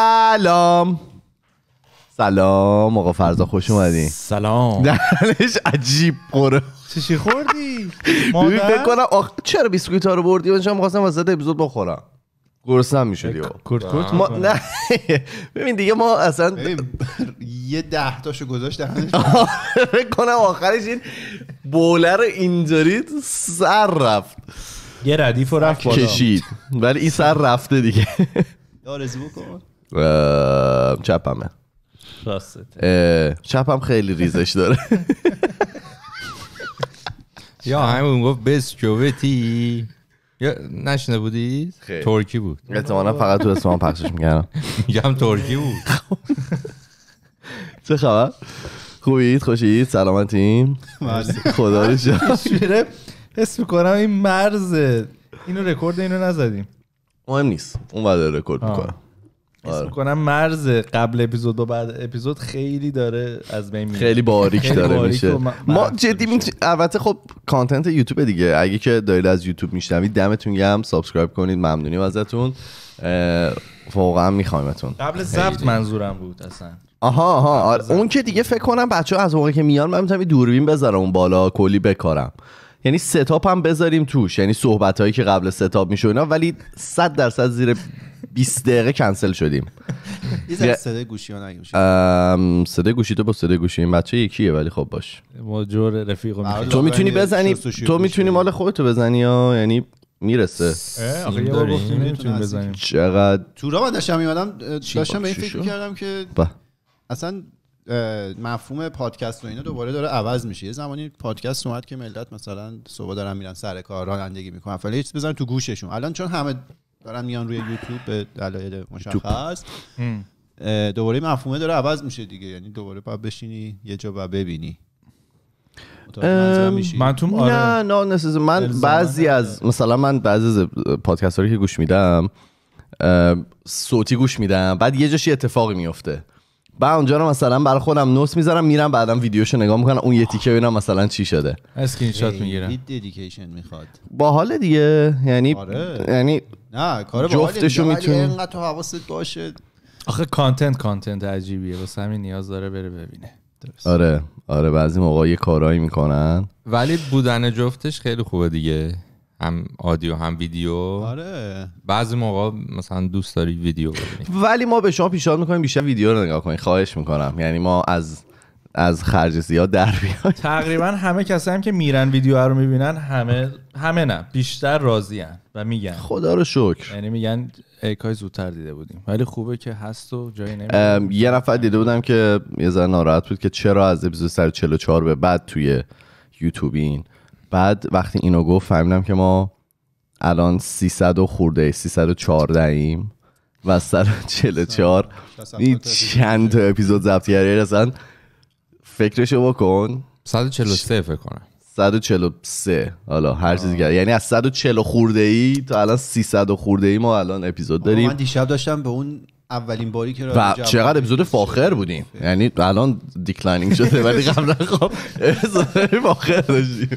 سلام سلام آقا فرزا خوش اومدی سلام دهنش عجیب پره چی خوردی مادر فکر آخ چرا بیسکویت ها رو بردی من خواستم وسط اپیزود بخورم گرسنه میشدی کورت کورت ما نه ببین دیگه ما اصلا یه ده تاشو گذاشت دهنش فکر کنم آخرش این بولر رو اینجوری سر رفت یه ردیف رفت کشید ولی این سر رفته دیگه آرزو بکن چپمه راستت چپم خیلی ریزش داره یا همون گفت بسکویتی یا نشنه بودی؟ ترکی بود احتمالا فقط تو اسمان پخشش میکنم. میگم ترکی بود چه خبر؟ خوبید خوشید سلامتیم. خدا رو شد حس میکنم این مرزه اینو رکورد اینو نزدیم مهم نیست اون بعد رکورد میکنم آره. کنم مرز قبل اپیزود و بعد اپیزود خیلی داره از بین میره خیلی باریک داره میشه ما, جدی البته خب کانتنت یوتیوب دیگه اگه که دارید از یوتیوب میشنوید دمتون گرم سابسکرایب کنید ممنونیم ازتون واقعا میخوایمتون قبل ضبط منظورم بود اصلا آها آها آره. اون که دیگه فکر کنم بچه ها از موقع که میان من میتونم دوربین بذارم اون بالا کلی بکارم یعنی ستاپ هم بذاریم توش یعنی صحبت هایی که قبل ستاپ میشه اینا ولی 100 درصد زیر 20 دقیقه کنسل شدیم یه صدای گوشی ها صدای گوشی تو با صدای گوشی این بچه یکیه ولی خب باش ما جور رفیق تو میتونی بزنی تو میتونی مال خودتو بزنی یا یعنی میرسه چقدر تو را داشتم میادم داشتم به این فکر کردم که اصلا مفهوم پادکست و اینا دوباره داره عوض میشه یه زمانی پادکست اومد که ملت مثلا صبح دارن میرن سر کار رانندگی میکنن فعلا هیچ بزن تو گوششون الان چون همه دارن میان روی یوتیوب به دلایل مشخص دوباره مفهومه داره عوض میشه دیگه یعنی دوباره باید بشینی یه جا و ببینی من آره. نه من بعضی از مثلا من بعضی از پادکست هایی که گوش میدم صوتی گوش میدم بعد یه جاشی اتفاقی میفته بعد اونجا رو مثلا برای خودم نوس میذارم میرم بعدم ویدیوشو نگاه میکنم اون یه تیکه ببینم مثلا چی شده اسکرین شات میگیرم دیدیکیشن میخواد باحال دیگه یعنی آره. یعنی نه کار جفتشو میتونی اینقدر تو حواست باشه آخه کانتنت کانتنت عجیبیه واسه همین نیاز داره بره ببینه درست. آره آره بعضی موقع یه کارایی میکنن ولی بودن جفتش خیلی خوبه دیگه هم آدیو هم ویدیو آره بعضی موقع مثلا دوست داری ویدیو ببینید ولی ما به شما پیشنهاد میکنیم بیشتر ویدیو رو نگاه کنید خواهش میکنم یعنی ما از از خرج زیاد در بیاد تقریبا همه کسایی هم که میرن ویدیو رو میبینن همه همه نه بیشتر راضیان و میگن خدا رو شکر یعنی میگن ایکای زودتر دیده بودیم ولی خوبه که هست و جایی نمیدونم یه نفر دیده بودم که یه ذره ناراحت بود که چرا از اپیزود 144 به بعد توی یوتیوب بعد وقتی اینو گفت فهمیدم که ما الان 300 خورده 314 ایم و 144 این چند تا اپیزود ضبط کرده اصلا فکرشو بکن 143 فکر کنم 143 حالا هر چیزی کرد یعنی از 140 خورده ای تا الان 300 خورده ای ما الان اپیزود داریم من دیشب داشتم به اون اولین باری که و چقدر اپیزود فاخر بودیم یعنی الان دیکلاینینگ شده ولی قبلا خب فاخر داشتیم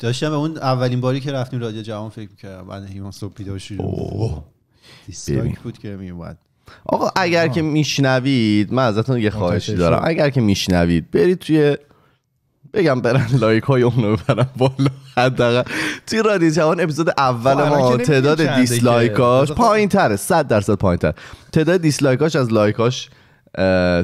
داشتم اون اولین باری که رفتیم رادیو جوان فکر می‌کردم بعد هیمان صبح پیدا شدیم بود که میومد آقا اگر که میشنوید من ازتون یه خواهشی دارم اگر که میشنوید برید توی بگم برن لایک های اونو برن بالا حداقل توی رادیو جوان اپیزود اول خب، ما خب- تعداد دیسلایکاش پایین تره صد درصد پایین تر تعداد لایکاش از لایکاش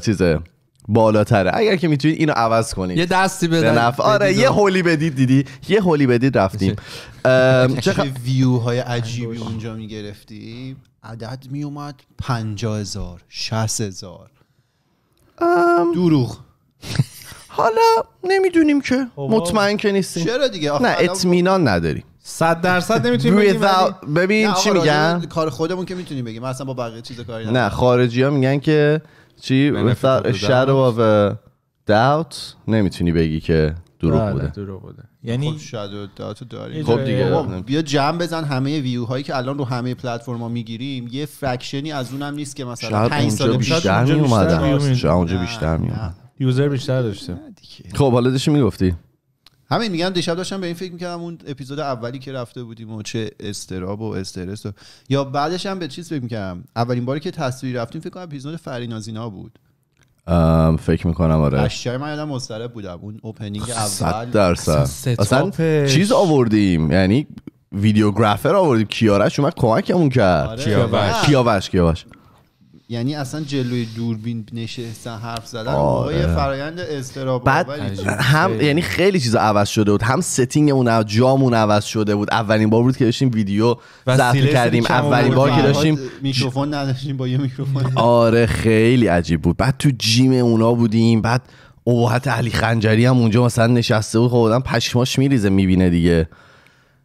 چیزه بالاتره اگر که میتونید اینو عوض کنید یه دستی بده نف... آره یه هولی بدید دیدی یه هولی بدید رفتیم چقدر ویو های عجیبی اونجا میگرفتی عدد میومد پنجا هزار شست هزار دروغ حالا نمیدونیم که خب، مطمئن که نیستیم چرا دیگه نه اطمینان نداریم صد درصد نمیتونیم بگیم ببین چی میگن کار خودمون که میتونیم بگیم اصلا با بقیه چیز کاری نداریم نه خارجی ها میگن که چی مثلا شادو a داوت نمیتونی بگی که دروغ بله، بوده دروغ بوده یعنی شادو خب، داتو داریم خب دیگه خب، بیا جمع بزن همه ویو هایی که الان رو همه پلتفرم ها میگیریم یه فکشنی از اونم نیست که مثلا 5 سال پیش اونجا بیشتر میومد اونجا بیشتر میومد یوزر بیشتر داشته خب حالا داشتی میگفتی همین میگم دیشب داشتم به این فکر میکردم اون اپیزود اولی که رفته بودیم و چه استراب و استرس و... یا بعدش هم به چیز فکر میکردم اولین باری که تصویر رفتیم فکر کنم اپیزود فرینازینا بود فکر میکنم آره اشیای من یادم بودم اون اوپنینگ اول درصد اصلا چیز آوردیم یعنی ویدیوگرافر آوردیم کیارش اومد کمکمون کرد آره. کیاوش یعنی اصلا جلوی دوربین نشستن حرف زدن آره. یه فرایند استراب بعد هم یعنی خیلی چیزا عوض شده بود هم ستینگ اون جامون عوض شده بود اولین بار بود که داشتیم ویدیو ضبط کردیم اولین بار که داشتیم میکروفون نداشتیم با یه میکروفون آره خیلی عجیب بود بعد تو جیم اونا بودیم بعد اوهت علی خنجری هم اونجا مثلا نشسته بود خودم خب پشماش میریزه میبینه دیگه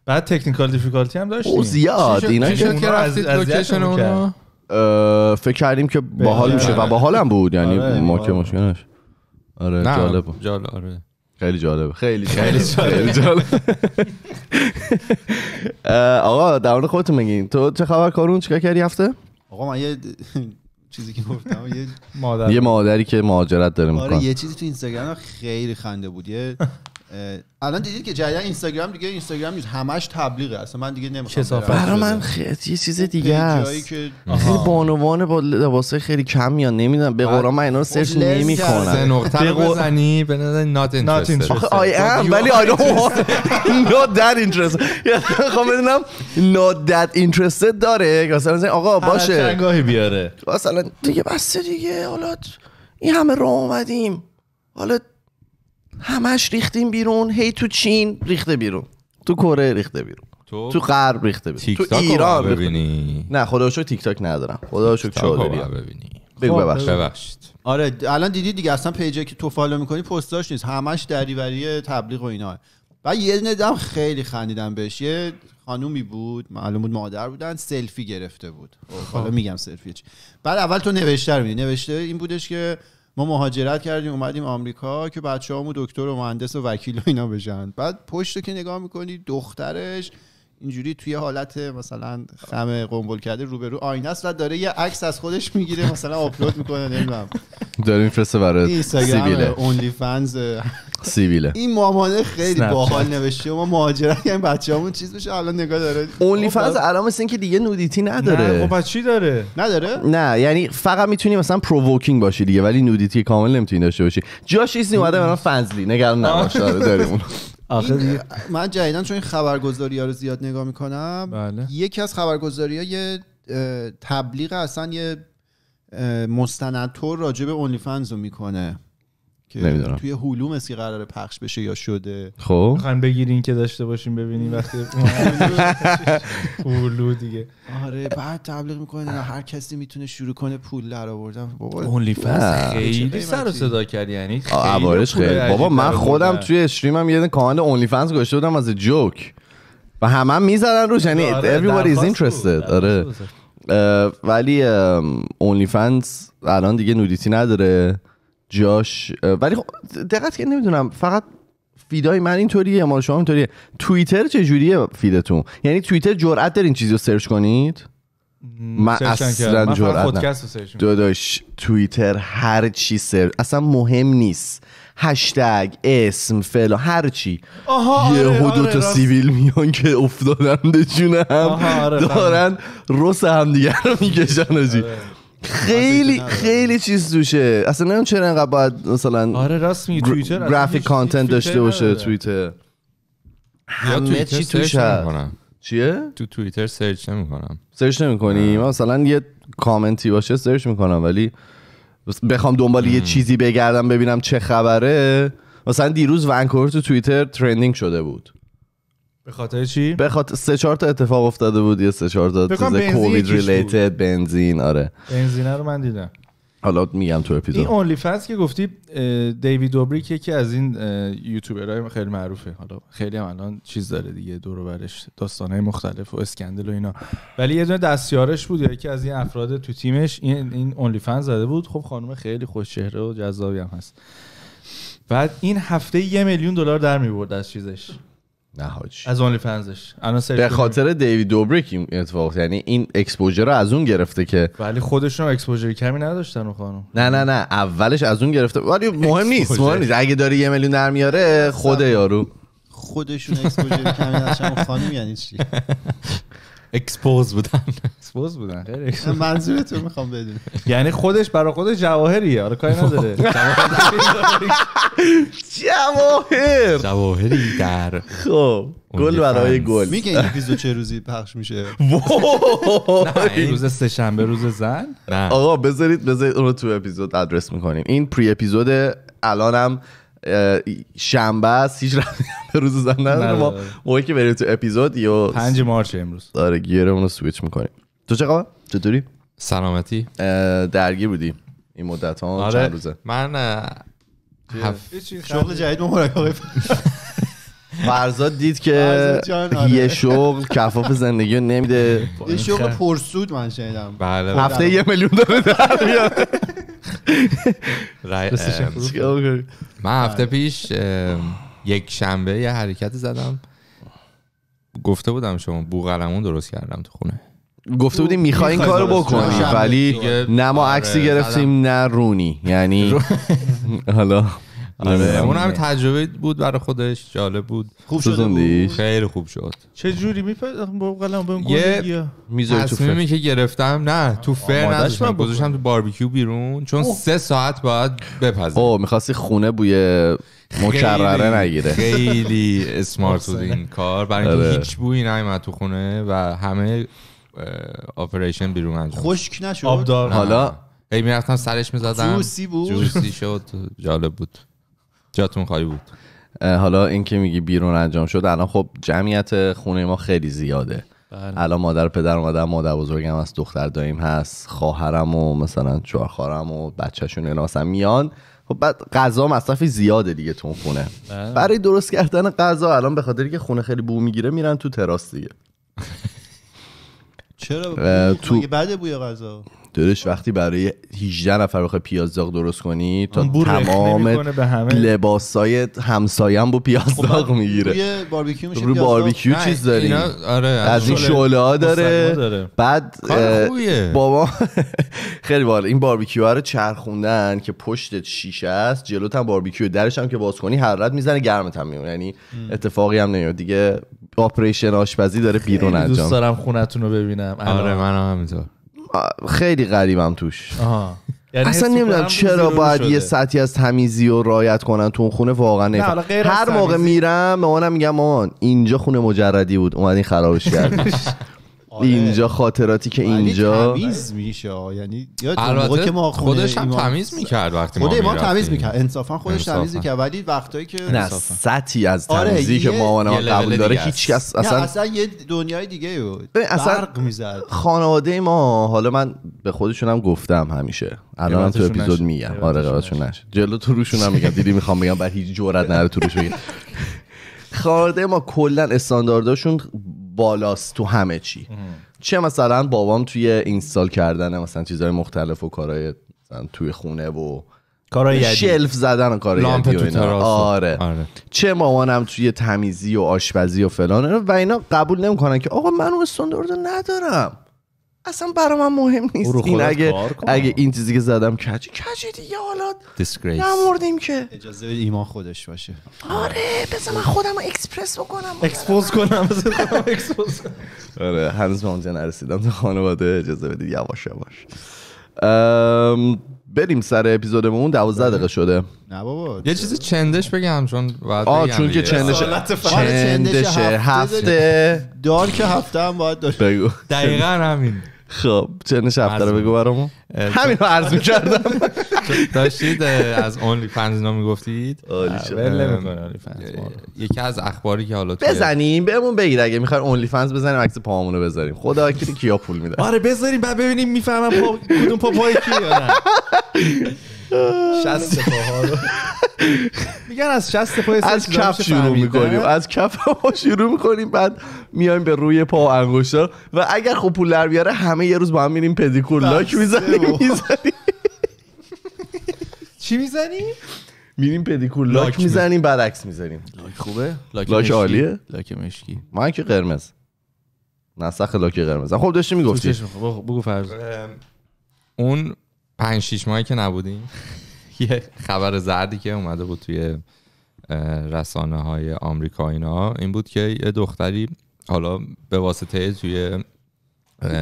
بعد تکنیکال دیفیکالتی هم داشتیم او زیاد اینا که از, لوکیشن فکر کردیم که باحال میشه و آره، یعنی باحال هم بود یعنی ما که مشکلش آره جالب جالب آره خیلی جالب خیلی خیلی جالب آقا در مورد خودتون بگین تو چه خبر کارون چیکار کردی هفته آقا من یه چیزی که گفتم یه مادر یه مادری که مهاجرت داره میکنه آره یه چیزی تو اینستاگرام خیلی خنده بود یه الان دیدید که جدیدا اینستاگرام دیگه اینستاگرام نیست همش تبلیغه اصلا من دیگه نمیخوام برای من خیلی یه چیز خب، دیگه است که... خیلی بانوان با لباسای خیلی کم میان نمیدونم به قرآن من اینا رو سرچ نمیکنم سه نقطه بزنی به نظر نات اینترستد آخه آی ام ولی آی نو نات دات اینترست خب بدونم نو دات اینترست داره مثلا آقا باشه چنگاهی بیاره مثلا دیگه بس دیگه حالا این همه رو اومدیم حالا همش ریختیم بیرون هی تو چین ریخته بیرون تو کره ریخته بیرون تو تو غرب ریخته بیرون تو ایران ببینی نه خدا شکر تیک تاک ندارم خدا شکر چادری ببینی بگو خب، ببخش آره الان دیدی دیگه اصلا پیجی که تو فالو میکنی پستاش نیست همش دریوری تبلیغ و اینا و یه ندم خیلی خندیدم بهش یه خانومی بود معلوم بود مادر بودن سلفی گرفته بود خب، خب. حالا میگم سلفی بعد اول تو نوشته رو نوشته این بودش که ما مهاجرت کردیم اومدیم آمریکا که بچه‌هامو دکتر و مهندس و وکیل و اینا بشن بعد پشت که نگاه میکنی دخترش اینجوری توی حالت مثلا خم قنبل کرده روبرو آینه است و داره یه عکس از خودش میگیره مثلا آپلود میکنه نمیدونم داره میفرسته برای سیبیله اونلی فنز سیبیله این مامانه خیلی باحال نوشته ما مهاجرت یعنی بچه‌مون چیز بشه الان نگاه داره اونلی فنز الان مثل اینکه دیگه نودیتی نداره خب چی داره نداره نه یعنی فقط میتونی مثلا پرووکینگ باشی دیگه ولی نودیتی کامل نمیتونی داشته باشی جاش نیست اومده برام فنزلی نگران نباش داره داریم من جدیدا چون این خبرگزاری ها رو زیاد نگاه میکنم بله. یکی از خبرگزاری ها یه تبلیغ اصلا یه مستندتور راجع به اونلی فنز رو میکنه که نمیدونم. توی هولو مسی قراره پخش بشه یا شده خب میخوایم بگیرین که داشته باشیم ببینیم وقتی هولو دیگه آره بعد تبلیغ میکنه هر کسی میتونه شروع کنه پول در آوردن بابا اونلی خیلی سر و صدا کرد یعنی خیلی خیلی بابا من خودم توی استریمم یه کانال اونلی فنس گذاشته بودم از جوک و همه هم میزدن روش یعنی آره، everybody is interested آره ولی اونلی فنس الان دیگه نودیتی نداره جاش ولی خب دقت که نمیدونم فقط فیدای من اینطوریه ما شما اینطوریه توییتر چجوریه فیدتون یعنی توییتر جرأت دارین چیزی رو سرچ کنید من اصلا جرأت داداش توییتر هر چی سر اصلا مهم نیست هشتگ اسم فلا هر چی یه آره، حدود آره، سیویل میان که افتادن دجون هم آره، دارن رس هم دیگر رو میکشن آجی آره. خیلی خیلی چیز دوشه، اصلا نمیدونم چرا انقدر باید مثلا آره راست میگی توییتر گرافیک کانتنت داشته باشه توییتر همه چی توش چیه؟ تو توییتر سرچ نمیکنم سرچ نمیکنی مثلا یه کامنتی باشه سرچ میکنم ولی بخوام دنبال یه چیزی بگردم ببینم چه خبره مثلا دیروز ونکوور تو توییتر ترندینگ شده بود به خاطر چی؟ به خاطر سه چهار تا اتفاق افتاده بود یا سه چهار تا چیز کووید ریلیتد بنزین آره بنزین رو من دیدم حالا میگم تو اپیزود این اونلی فنس که گفتی دیوید دوبریک یکی از این یوتیوبرای خیلی معروفه حالا خیلی هم الان چیز داره دیگه دور و برش داستانهای مختلف و اسکندل و اینا ولی یه دونه دستیارش بود یکی از این افراد تو تیمش این این اونلی فنز زده بود خب خانم خیلی خوش چهره و جذابی هم هست بعد این هفته یه میلیون دلار در میبرد از چیزش نه از اونلی فنزش الان به خاطر دیوید دوبریک این اتفاق یعنی این اکسپوژر رو از اون گرفته که ولی خودشون اکسپوژر کمی نداشتن اون خانم نه نه نه اولش از اون گرفته ولی مهم نیست مهم نیست اگه داری یه میلیون در میاره خود یارو خودشون اکسپوژر کمی نداشتن خانم یعنی چی اکسپوز بودن اکسپوز بودن منظورتو میخوام بدون یعنی خودش برای خودش جواهریه آره کاری نداره جواهر جواهری در خب گل برای گل میگه این اپیزود چه روزی پخش میشه این روز شنبه روز زن آقا بذارید بذارید اون رو تو اپیزود ادرس میکنیم این پری اپیزود الانم شنبه است هیچ به روز زن نداره ما موقعی که بریم تو اپیزود یا پنج مارچ امروز داره گیرمون رو سویچ میکنیم تو چه چطوری سلامتی درگیر بودی این مدت ها آره. چند روزه من شغل جدید مبارک فرزاد دید که آره. یه شغل کفاف زندگی رو نمیده یه شغل خب. پرسود من شنیدم بله، هفته بله. یه میلیون داره من هفته بله. پیش یک شنبه یه حرکت زدم گفته بودم شما بوغلمون درست کردم تو خونه گفته بودیم میخوای این کارو بکنی ولی نه ما آره، عکسی گرفتیم نه رونی یعنی حالا آره اون هم تجربه بود برای خودش جالب بود خوب شد خیلی خوب شد چه جوری میپذیرم قلم یه می که گرفتم نه تو فر نداشتم گذاشتم تو باربیکیو بیرون چون سه ساعت باید بپزم اوه میخواستی خونه بوی مکرره نگیره خیلی اسمارت بود این کار برای اینکه آره. هیچ بوی نیومد تو خونه و همه آپریشن بیرون انجام خشک نشد حالا ای میرفتم سرش میزدم جوسی بود جوسی شد جالب بود جاتون خالی بود حالا اینکه میگی بیرون انجام شد الان خب جمعیت خونه ما خیلی زیاده بله. الان مادر پدر اومدن مادر بزرگم از دختر داییم هست خواهرم و مثلا چهارخوارم خواهرم و بچهشون اینا مثلا میان خب بعد غذا مصرفی زیاده دیگه تو خونه بله. برای درست کردن غذا الان به خاطر که خونه خیلی بو میگیره میرن تو تراس دیگه چرا تو بعد بوی غذا دادش وقتی برای 18 نفر بخوای پیاز داغ درست کنی تا تمام لباسای همسایم با پیاز خب، داغ میگیره تو باربیکیو باربیکیو چیز داری آره، از این شعله ها داره. بعد بابا خیلی باحال این باربیکیو رو چرخوندن که پشت شیشه است جلوت هم باربیکیو درش هم که باز کنی حرارت میزنه گرمت هم میمونه یعنی اتفاقی هم نمیاد دیگه آپریشن آشپزی داره بیرون انجام دوست دارم خونتون رو ببینم آره منم همینطور خیلی غریبم توش یعنی اصلا نمیدونم چرا باید یه سطحی از تمیزی و رایت کنن تو اون خونه واقعا نه هر موقع میرم به اونم میگم آن اینجا خونه مجردی بود اومدین خرابش کرد آره. اینجا خاطراتی که اینجا تمیز میشه یعنی یاد که ما خودش هم تمیز میکرد وقتی خود ما, تمیز میکرد انصافا خودش تمیز میکرد ولی وقتایی که نه سطحی از آره، تمیزی که مامان ما قبول داره هیچ کس اصلا اصلا یه دنیای دیگه بود برق میزد خانواده ما حالا من به خودشونم گفتم همیشه الان تو اپیزود میگم آره قرارشون نش. جلو تو روشون هم میگم دیدی میخوام بگم بعد هیچ جرئت نره تو روش خانواده ما کلا استاندارداشون بالاست تو همه چی چه مثلا بابام توی اینستال کردن مثلا چیزهای مختلف و کارهای توی خونه و کارهای شلف زدن و کارهای آره. آره. چه مامانم توی تمیزی و آشپزی و فلان و اینا قبول نمیکنن که آقا من اون استاندارد ندارم اصلا برای من مهم نیست این اگه اگه این چیزی که زدم کج کج دیگه حالا نمردیم که اجازه ایمان خودش باشه آره بذار من خودم اکسپرس بکنم اکسپوز کنم اکسپوز آره هنوز اونجا نرسیدم تو خانواده اجازه بدید یواش یواش بریم سر اپیزودمون 12 آره. دقیقه شده نه بابا یه چیزی چندش بگم چون بعد آه چون که آره، چندش چندش هفته دار که هفته هم باید داشت بگو دقیقا همین خب چه نشب داره بگو برامون همین رو عرض میکردم داشتید از اونلی فنز اینا میگفتید یکی از اخباری که حالا بزنیم بهمون بگید اگه میخوای اونلی فنز بزنیم عکس پاهامونو بذاریم خدا کی کیا پول میده آره بزنیم بعد ببینیم میفهمم کدوم پا پای شست پاها رو میگن از شست پای از کف شروع میکنیم از کف ما شروع میکنیم بعد میایم به روی پا و انگوشتا و اگر خب پول در بیاره همه یه روز با هم میریم پدیکور لاک میزنیم میزنیم چی میزنیم میریم پدیکور لاک میزنیم بعد اکس میزنیم لاک خوبه لاک عالیه لاک مشکی من که قرمز نسخ لاک قرمز خب داشتی میگفتی خب، بگو فرض اون پنج شیش ماهی که نبودیم یه خبر زردی که اومده بود توی رسانه های آمریکا اینا این بود که یه دختری حالا به واسطه توی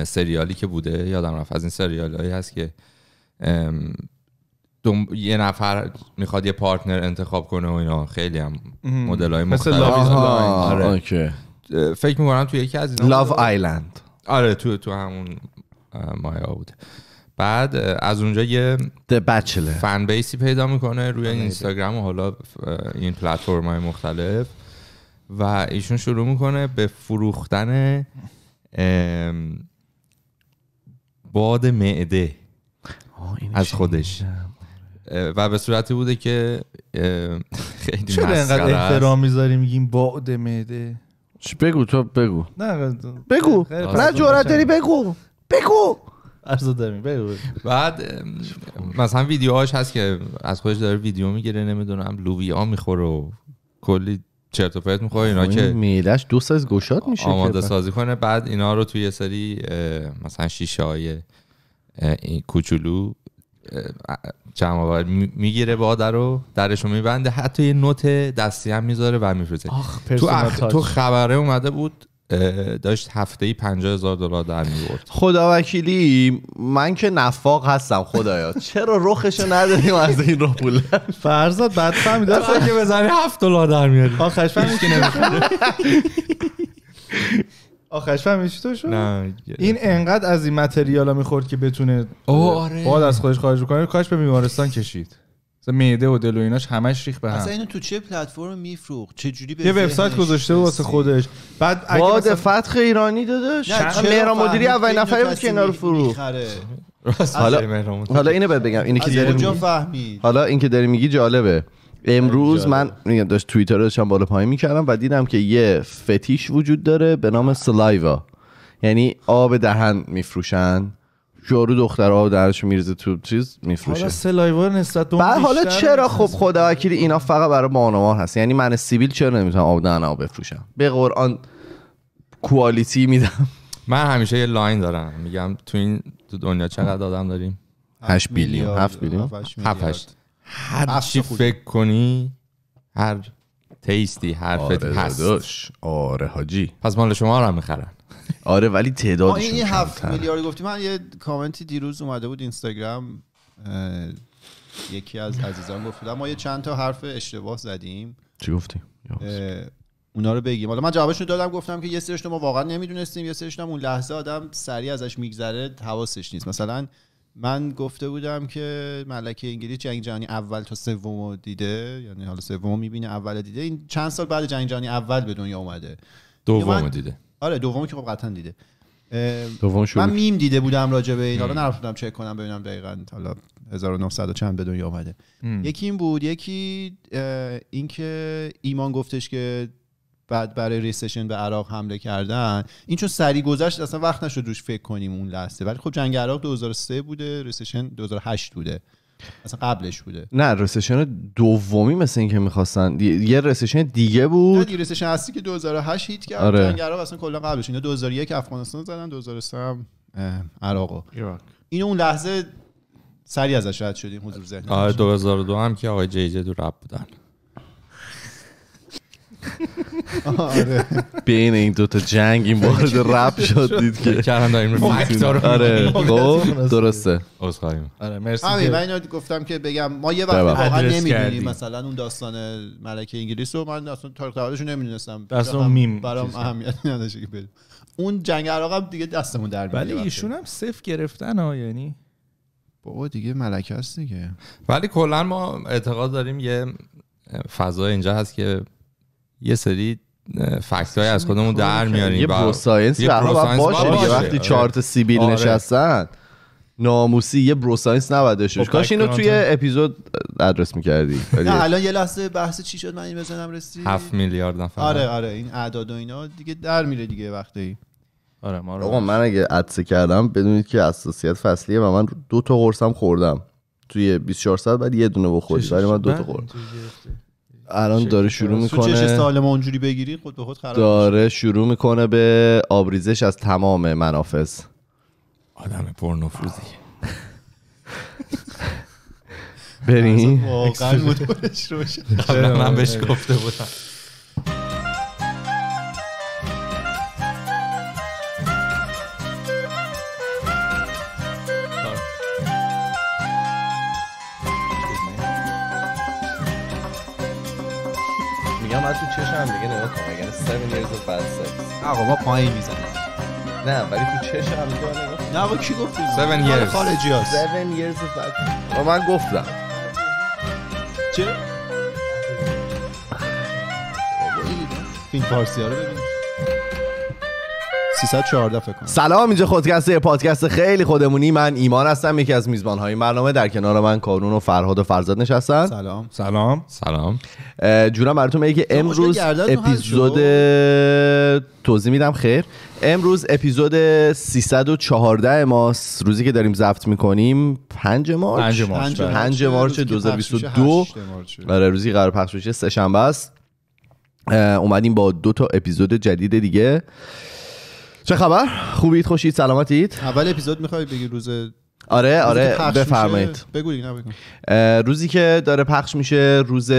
سریالی که بوده یادم رفت از این سریال هایی هست که دم... یه نفر میخواد یه پارتنر انتخاب کنه و اینا خیلی هم مدل های مختلف آره. آره. فکر میکنم توی یکی از اینا Love آیلند آره تو تو همون مایا بوده بعد از اونجا یه فن بیسی پیدا میکنه روی اینستاگرام و حالا این پلتفرم های مختلف و ایشون شروع میکنه به فروختن باد معده از خودش و به صورتی بوده که خیلی چرا اینقدر احترام میذاری میگیم باد معده بگو تو بگو نه بگو نه جورت داری بگو بگو عرض داریم بعد مثلا ویدیوهاش هست که از خودش داره ویدیو میگیره نمیدونم لوبیا میخوره و کلی چرت و پرت میخوره اینا که میلش دو سایز گشاد میشه آماده سازی کنه بعد اینا رو توی یه سری مثلا شیشه های کوچولو جمع میگیره با در رو درش میبنده حتی یه نوت دستی هم میذاره و میفرسته تو, تو خبره اومده بود داشت هفته ای پنجا هزار دلار در میورد خدا وکیلی من که نفاق هستم خدایا چرا رخشو نداریم از این رو بولن؟ فرزاد بعد اصلا که بزنی هفت دلار در میاری آخرش فهمیدی که نمیخوره آخرش فهمیدی تو شد این انقدر از این ها میخورد که بتونه آره. باد از خودش خارج کنه کاش به بیمارستان کشید مثلا معده و دل و ایناش همش ریخ به هم اصلا اینو تو چه پلتفرم میفروخت چه جوری به یه وبسایت گذاشته بود واسه خودش بعد اگه مثلا فتح ایرانی دادش؟ مهران مدیری اول نفری بود که اینا رو فروخت حالا حالا اینو بهت بگم اینی که داری حالا این که داری میگی جالبه امروز من داشت توییتر داشتم بالا پایین میکردم و دیدم که یه فتیش وجود داره به نام سلایوا یعنی آب دهن میفروشن دختر دخترها درش میرزه تو چیز میفروشه حالا سلایوا نسبت بعد حالا چرا خب خدا وکیلی اینا فقط برای مانوار هست یعنی من سیبیل چرا نمیتونم آب دهنمو بفروشم به قرآن کوالیتی میدم من همیشه یه لاین دارم میگم تو این تو دنیا چقدر آدم داریم 8 بیلیون 7 بیلیون 7 8 هر چی فکر کنی هر تیستی حرفت آره هست آره حاجی پس مال شما رو هم میخرن آره ولی تعداد این یه هفت میلیارد گفتی من یه کامنتی دیروز اومده بود اینستاگرام یکی از عزیزان گفت ما یه چند تا حرف اشتباه زدیم چی گفتیم اونا رو بگیم حالا من جوابشون دادم گفتم که یه سرش ما واقعا نمیدونستیم یه سرش اون لحظه آدم سریع ازش میگذره حواسش نیست مثلا من گفته بودم که ملکه انگلیس جنگ جهانی اول تا سوم دیده یعنی حالا سوم میبینه اول دیده این چند سال بعد جنگ جهانی اول به دنیا اومده دوم یعنی دیده آره دوم که خب قطعا دیده دوم من میم دیده بودم راجع به این حالا نرفتم چک کنم ببینم دقیقا حالا 1900 چند به دنیا اومده یکی این بود یکی اینکه ایمان گفتش که بعد برای ریسشن به عراق حمله کردن این چون سری گذشت اصلا وقت نشد روش فکر کنیم اون لحظه ولی خب جنگ عراق 2003 بوده ریسشن 2008 بوده اصلا قبلش بوده نه رسشن دومی مثل اینکه میخواستن یه رسشن دیگه بود نه ریسشن هستی که 2008 هیت کرد آره. جنگ عراق اصلا کلا قبلش اینا 2001 افغانستان زدن 2003 هم عراق این اون لحظه سری ازش رد شدیم حضور ذهن آره 2002 هم که آقای جی جی دو رب بودن آره بین این دوتا جنگ این وارد رپ شد دید که کردن داریم رو آره خب, خب، درسته آره مرسی همین من اینو گفتم که بگم ما یه وقت واقعا نمیدونیم مثلا اون داستان ملکه انگلیس رو من اصلا تاریخ تولدش نمیدونستم اون میم برام اهمیت نداشت که اون جنگ عراق هم دیگه دستمون در ولی ایشون هم صفر گرفتن ها یعنی بابا دیگه ملکه است دیگه ولی کلا ما اعتقاد داریم یه فضا اینجا هست که یه سری فکت های از خودمون در میاریم یه بروساینس باشه دیگه وقتی آره. چارت تا سیبیل آره. نشستن ناموسی یه بروساینس نباید داشت خب، کاش اینو توی اپیزود ادرس میکردی نه الان یه لحظه بحث چی شد من این بزنم رسید 7 میلیارد نفر آره آره این اعداد و اینا دیگه در میره دیگه وقتی آره آقا من اگه عدسه کردم بدونید که اساسیت فصلیه و من دو تا قرصم خوردم توی 24 ساعت بعد یه دونه بخوری ولی من دو تا خوردم الان داره شروع میکنه سالم اونجوری بگیری خود به خود خراب داره شروع میکنه به آبریزش از تمام منافذ آدم پرنفوزی بریم واقعا من بهش گفته بودم سکس آقا ما پایی میزنیم نه ولی تو چشم نه با کی گفتی؟ 7 years خارجی هست 7 years با من گفتم چه؟ فیلم فارسی ها رو ببینیم 314 فکر کنم سلام اینجا خودکسته پادکست خیلی خودمونی من ایمان هستم یکی از میزبان های برنامه در کنار من کارون و فرهاد و فرزاد نشستن سلام سلام سلام جورم براتون میگه که امروز اپیزود توضیح میدم خیر امروز اپیزود 314 ماست روزی که داریم ضبط میکنیم 5 مارچ 5 مارچ 2022 برای بله. روزی آره، قرار پخش بشه سه شنبه است اومدیم با دو تا اپیزود جدید دیگه چه خبر؟ خوبید خوشید سلامتید؟ اول اپیزود میخوای بگی روز آره آره بفرمایید بگو روزی که داره پخش میشه روز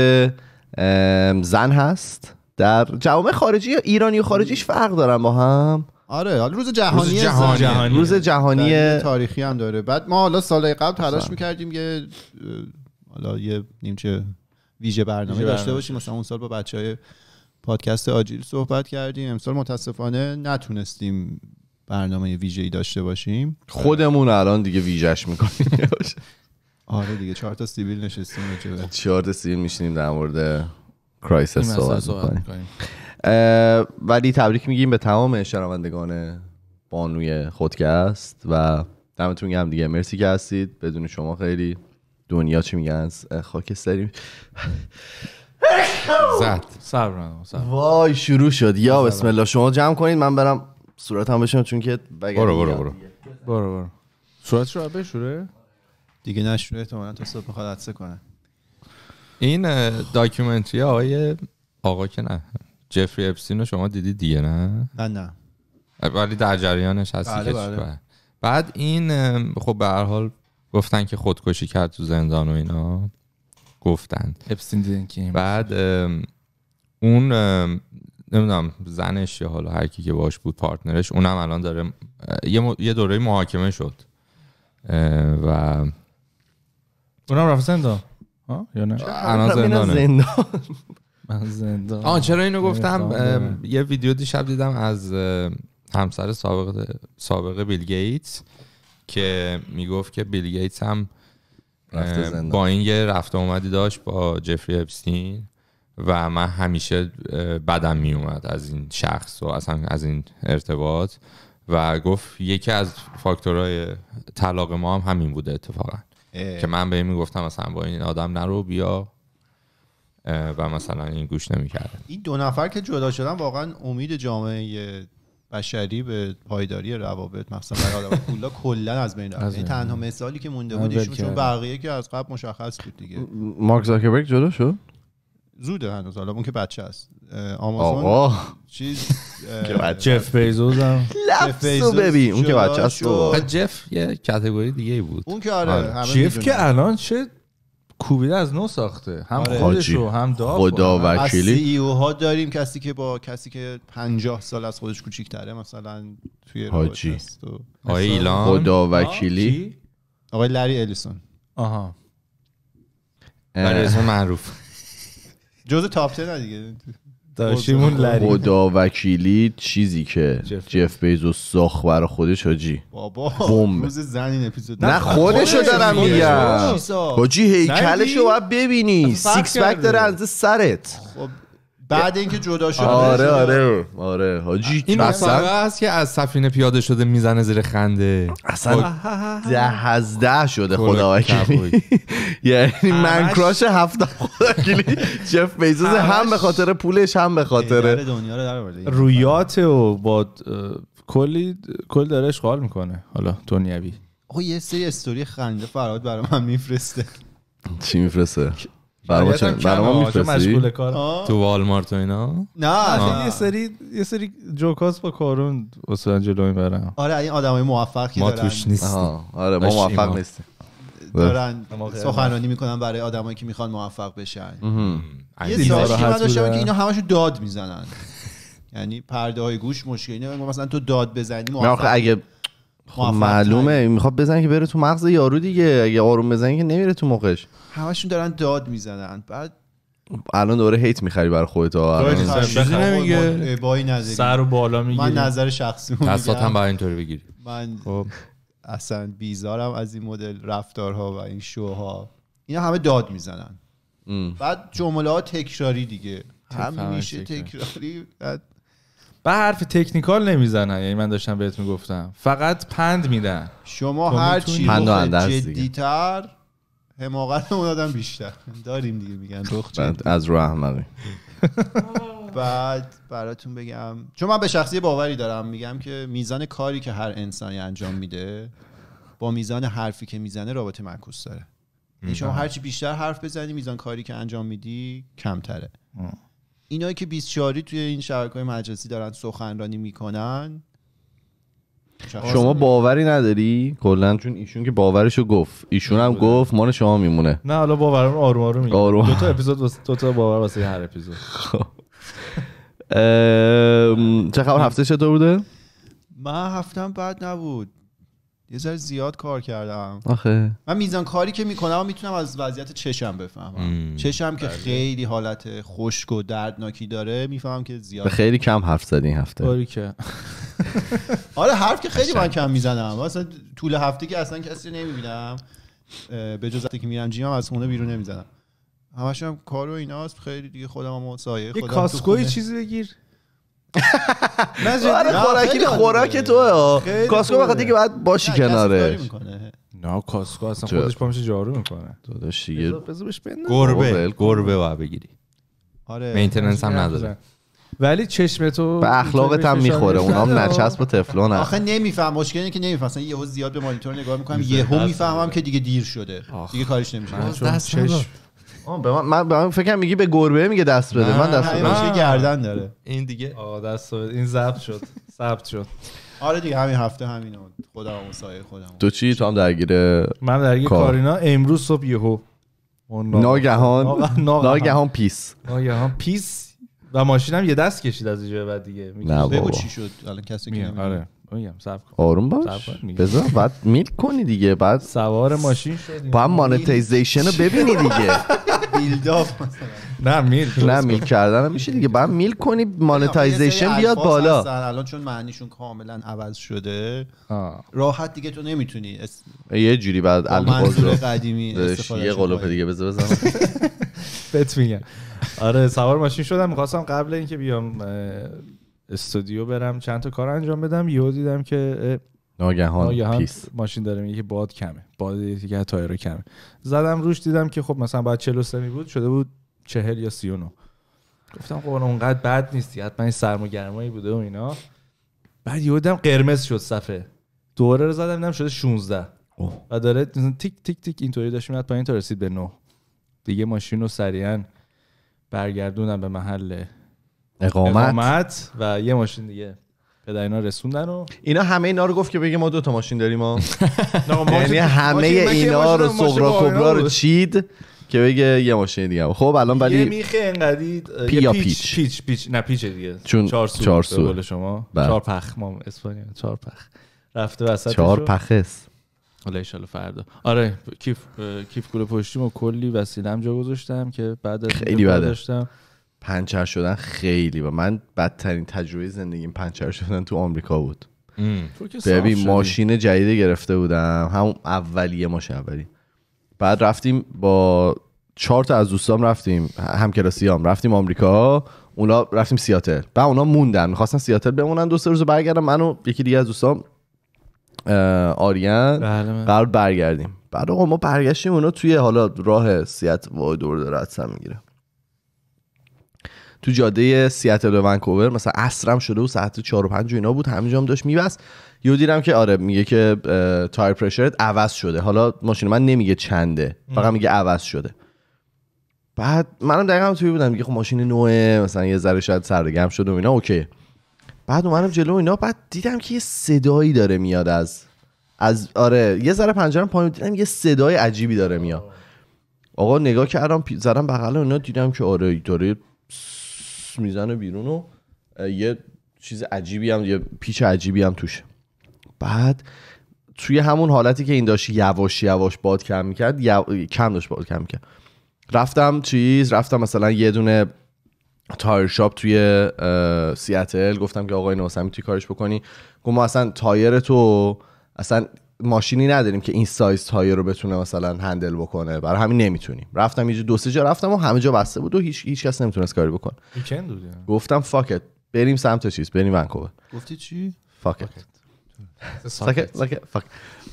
زن هست در جوامع خارجی یا ایرانی و خارجیش فرق دارن با هم آره حالا روز جهانی روز جهانی, جهانی. روز جهانی تاریخی هم داره بعد ما حالا سال قبل تلاش میکردیم یه حالا یه نیمچه ویژه برنامه, ویژه برنامه داشته باشیم مثلا اون سال با بچه های پادکست آجیل صحبت کردیم امسال متاسفانه نتونستیم برنامه ای داشته باشیم خودمون الان دیگه ویژش میکنیم آره دیگه چهار تا سیبیل نشستیم چهار تا سیبیل میشینیم در مورد کرایسس صحبت میکنیم ولی تبریک میگیم به تمام شنوندگان بانوی خودکست و دمتون گرم دیگه مرسی که هستید بدون شما خیلی دنیا چی میگن خاکستری زد صبر وای شروع شد یا بسم الله شما جمع کنید من برم هم بشم چون که برو برو برو برو برو صورت رو بشوره دیگه نشوره تو تا صبح بخواد عدسه کنه این داکیومنتری آقای آقا که نه جفری اپسینو رو شما دیدی دیگه نه نه نه ولی در جریانش هستی بله که بله. بعد این خب به هر حال گفتن که خودکشی کرد تو زندان و اینا گفتند بعد اون نمیدونم زنش یا حالا هر کی که باش بود پارتنرش اونم الان داره یه, دوره محاکمه شد و اونم رفت زندان یا نه من زندان چرا اینو گفتم یه ویدیو دیشب دیدم از همسر سابق سابق بیل گیتس که میگفت که بیل گیتس هم با این یه رفت اومدی داشت با جفری اپستین و من همیشه بدم می اومد از این شخص و اصلا از این ارتباط و گفت یکی از فاکتورهای طلاق ما هم همین بوده اتفاقا که من به این میگفتم مثلا با این آدم نرو بیا و مثلا این گوش کرد این دو نفر که جدا شدن واقعا امید جامعه بشری به پایداری روابط مثلا برای آدم پولا کلا از بین رفت یعنی تنها مثالی که مونده بود چون بقیه که از قبل مشخص بود دیگه مارک زاکربرگ جدا شد زوده هنوز حالا اون که بچه است آمازون چیز که بچه جف بیزوز هم لفظو ببین اون که بچه است جف یه کاتگوری دیگه بود اون که آره, آره. جف که الان چه کوبیده از نو ساخته هم آره. خودشو هم داف خدا وکیلی از سی او e ها داریم کسی که با کسی که 50 سال از خودش تره مثلا توی حاجی و... ایلان خدا آقای لری الیسون آها برای اسم معروف جزء تاپ 10 دیگه لاری لری خدا وکیلی چیزی که جف, بیزو ساخت برا خودش هاجی بابا بوم روز زن این اپیزود نه خودشو دارم میگم هاجی هیکلشو باید ببینی سیکس پک داره از سرت خب بعد اینکه جدا شد آره آره،, آره آره حاجی این مصاحبه است که از سفینه پیاده شده میزنه زیر خنده اصلا ده از ده شده خب، خدا وکیلی خب، خب. یعنی من کراش هفته خدا وکیلی جف بیزوز هم به خاطر پولش هم به خاطر رویات و با کلی کل داره اشغال میکنه حالا دنیوی آقا یه سری استوری خنده فراد برای من میفرسته چی میفرسته برای چه برای ما تو والمارت و اینا نه یه سری یه سری جوکاس با کارون اصلا جلوی میبرم آره این آدمای موفقی ما دارن ما توش نیست آره ما موفق نیست دارن سخنرانی میکنن برای آدمایی که میخوان موفق بشن یه ساعتی من که اینا همشون داد میزنن یعنی پرده های گوش مشکلی نه مثلا تو داد بزنی موفق اگه خب معلومه میخواد بزنه که بره تو مغز یارو دیگه اگه آروم بزنه که نمیره تو مخش همشون دارن داد میزنن بعد الان دوباره هیت میخری برای خودت ها چیزی نمیگه سر و بالا میگیری من نظر شخصی دستات هم برای اینطوری بگیری من خب. اصلا بیزارم از این مدل رفتارها و این شوها اینا همه داد میزنن بعد جمله ها تکراری دیگه همیشه تکراری بعد به حرف تکنیکال نمیزنن یعنی من داشتم بهت میگفتم فقط پند میدن شما هر چی جدیتر حماقت اون آدم بیشتر داریم دیگه میگن رخ از رو احمقی بعد براتون بگم چون من به شخصی باوری دارم میگم که میزان کاری که هر انسانی انجام میده با میزان حرفی که میزنه رابطه معکوس داره یعنی شما هرچی بیشتر حرف بزنی میزان کاری که انجام میدی کمتره اینایی که 24 توی این شبکه‌های مجازی دارن سخنرانی میکنن شما باوری نداری کلا چون ایشون که باورشو گفت ایشون هم گفت مال شما میمونه نه حالا باورم آروم آروم تا اپیزود تا باور واسه هر اپیزود خب. چه خبر هفته چطور بوده من هفتم بعد نبود یه ذره زیاد کار کردم آخه من میزان کاری که میکنم میتونم از وضعیت چشم بفهمم چشم که بله. خیلی حالت خشک و دردناکی داره میفهمم که زیاد خیلی کم حرف زدی این هفته باری که آره حرف که خیلی من کم میزنم اصلا طول هفته که اصلا کسی نمیبینم به جز که میرم جیم از خونه بیرون نمیزنم همش هم کار و ایناست خیلی دیگه خودم هم سایه یه کاسکوی چیزی بگیر نه آره خوراکی خوراک تو کاسکو وقتی که بعد باشی کناره نه کاسکو اصلا خودش پا میشه جارو میکنه داداش دیگه گربه گربه و بگیری آره مینتیننس هم نداره ولی چشم تو به اخلاقت هم میخوره اونام نچسب و تفلون آخه نمیفهم مشکلی که نمیفهم یه یهو زیاد به مانیتور نگاه میکنم یهو میفهمم که دیگه دیر شده دیگه کارش نمیشه به من, من, به من فکر میگی به گربه میگه دست بده من دست بده گردن داره این دیگه آه دست بده این ضبط شد ثبت شد آره دیگه همین هفته همین خودم و خودم تو چی تو هم درگیره من درگیر کارینا امروز صبح یهو ناگهان ناگهان پیس ناگهان پیس و ماشینم یه دست کشید از اینجا بعد دیگه میگه چی شد الان کسی که آره میگم صبر کن آروم باش بذار بعد میل کنی دیگه بعد سوار ماشین شدی بعد مانتیزیشن رو ببینی دیگه بیلد مثلا نه میل نه میل کردن میشه دیگه بعد میل کنی مانتایزیشن خب، بیاد بالا الان چون معنیشون کاملا عوض شده راحت دیگه تو نمیتونی یه جوری بعد الفاظ قدیمی یه قلوپ دیگه بذار بزن بت میگم آره سوار ماشین شدم میخواستم قبل اینکه بیام استودیو برم چند تا کار انجام بدم یهو دیدم که ناگهان, ناگهان پیس. ماشین داره میگه باد کمه باد دیگه تایر کمه زدم روش دیدم که خب مثلا بعد 43 می بود شده بود 40 یا 39 گفتم خب اونقدر بد نیست حتما این سرما گرمایی بوده و اینا بعد یهو قرمز شد صفحه دوره رو زدم دیدم شده 16 اوه. و داره تیک تیک تیک اینطوری داشت میاد پایین تا رسید به 9 دیگه ماشین رو سریعا برگردونم به محل اقامت. اقامت و یه ماشین دیگه پدر اینا رسوندن و اینا همه اینا رو گفت که بگه ما دو تا ماشین داریم ها یعنی همه اینا رو صغرا کبرا رو چید که بگه یه ماشین دیگه خب الان ولی یه میخه انقدی پی یا پیچ پیچ پیچ نه پیچ دیگه چون چهار سو چهار سو شما بله. چهار پخ ما اسپانیا چهار پخ رفته وسط چهار پخس حالا ان شاء فردا آره کیف کیف کوله پشتیمو کلی وسیله هم جا گذاشتم که بعد از خیلی بعد داشتم پنچر شدن خیلی و من بدترین تجربه زندگیم پنچر شدن تو آمریکا بود ببین ماشین جدید گرفته بودم همون اولیه ماشین اولی بعد رفتیم با چهار تا از دوستام رفتیم هم رفتیم آمریکا اونا رفتیم سیاتل بعد اونا موندن میخواستن سیاتل بمونن دو سه روز برگردم منو و یکی دیگه از دوستام آریان بله، قرار برگردیم بعد آقا ما برگشتیم اونا توی حالا راه سیات وای دور داره میگیره تو جاده سیاتل و ونکوور مثلا اصرم شده و ساعت 4 و 5 و اینا بود همینجام داشت میبست یهو دیدم که آره میگه که تایر پرشرت عوض شده حالا ماشین من نمیگه چنده فقط میگه عوض شده بعد منم دقیقا هم توی بودم میگه خب ماشین نوعه مثلا یه ذره شاید سردگم شده و اینا اوکی بعد منم جلو اینا بعد دیدم که یه صدایی داره میاد از از آره یه ذره پنجرم پایین دیدم یه صدای عجیبی داره میاد آقا نگاه کردم زدم بغل اونا دیدم که آره داره میزنه بیرون و یه چیز عجیبی هم یه پیچ عجیبی هم توشه بعد توی همون حالتی که این داشت یواش یواش باد کم میکرد یو... کم داشت باد کم میکرد رفتم چیز رفتم مثلا یه دونه تایر شاپ توی سیاتل گفتم که آقای نوسمی توی کارش بکنی گفتم ما اصلا تایر تو اصلا ماشینی نداریم که این سایز تایر رو بتونه مثلا هندل بکنه برای همین نمیتونیم رفتم یه دو سه جا رفتم و همه جا بسته بود و هیچ هیچ کس نمیتونست کاری بکنه یعنی؟ گفتم فاکت بریم سمت چیز بریم ونکوور گفتی چی فاکت فاکت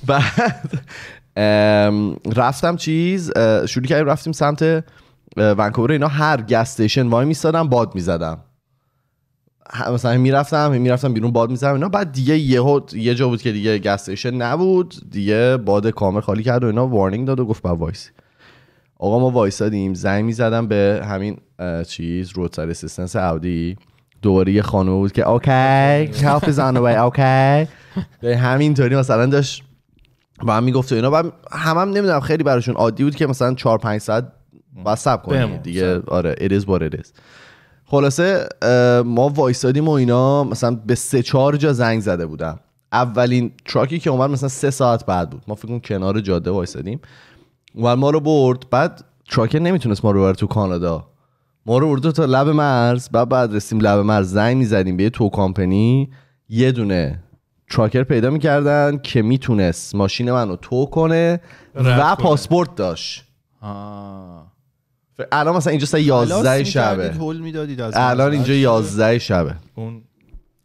بعد رفتم چیز شروع کردیم رفتیم سمت ونکوور اینا هر گستیشن وای میستادم باد میزدم مثلا میرفتم میرفتم بیرون باد میزدم اینا بعد دیگه یه یه جا بود که دیگه گس نبود دیگه باد کامل خالی کرد و اینا وارنینگ داد و گفت بعد وایس آقا ما دادیم زنگ میزدم به همین چیز روتر اسیستنس اودی دوباره یه خانم بود که اوکی help is on اوکی به اوکی همینطوری مثلا داشت با هم میگفت و اینا بعد همم هم نمیدونم خیلی براشون عادی بود که مثلا 4 5 ساعت بعد سب کنیم دیگه آره it is what it is خلاصه ما وایسادیم و اینا مثلا به سه چهار جا زنگ زده بودم اولین تراکی که اومد مثلا سه ساعت بعد بود ما فکر کنم کنار جاده وایسادیم و ما رو برد بعد تراکر نمیتونست ما رو ببره تو کانادا ما رو برد تا لب مرز بعد بعد رسیم لب مرز زنگ میزدیم به یه تو کامپنی یه دونه تراکر پیدا میکردن که میتونست ماشین منو تو کنه و پاسپورت داشت آه. الان مثلا اینجا سه یازده شبه الان اینجا 11 شبه اون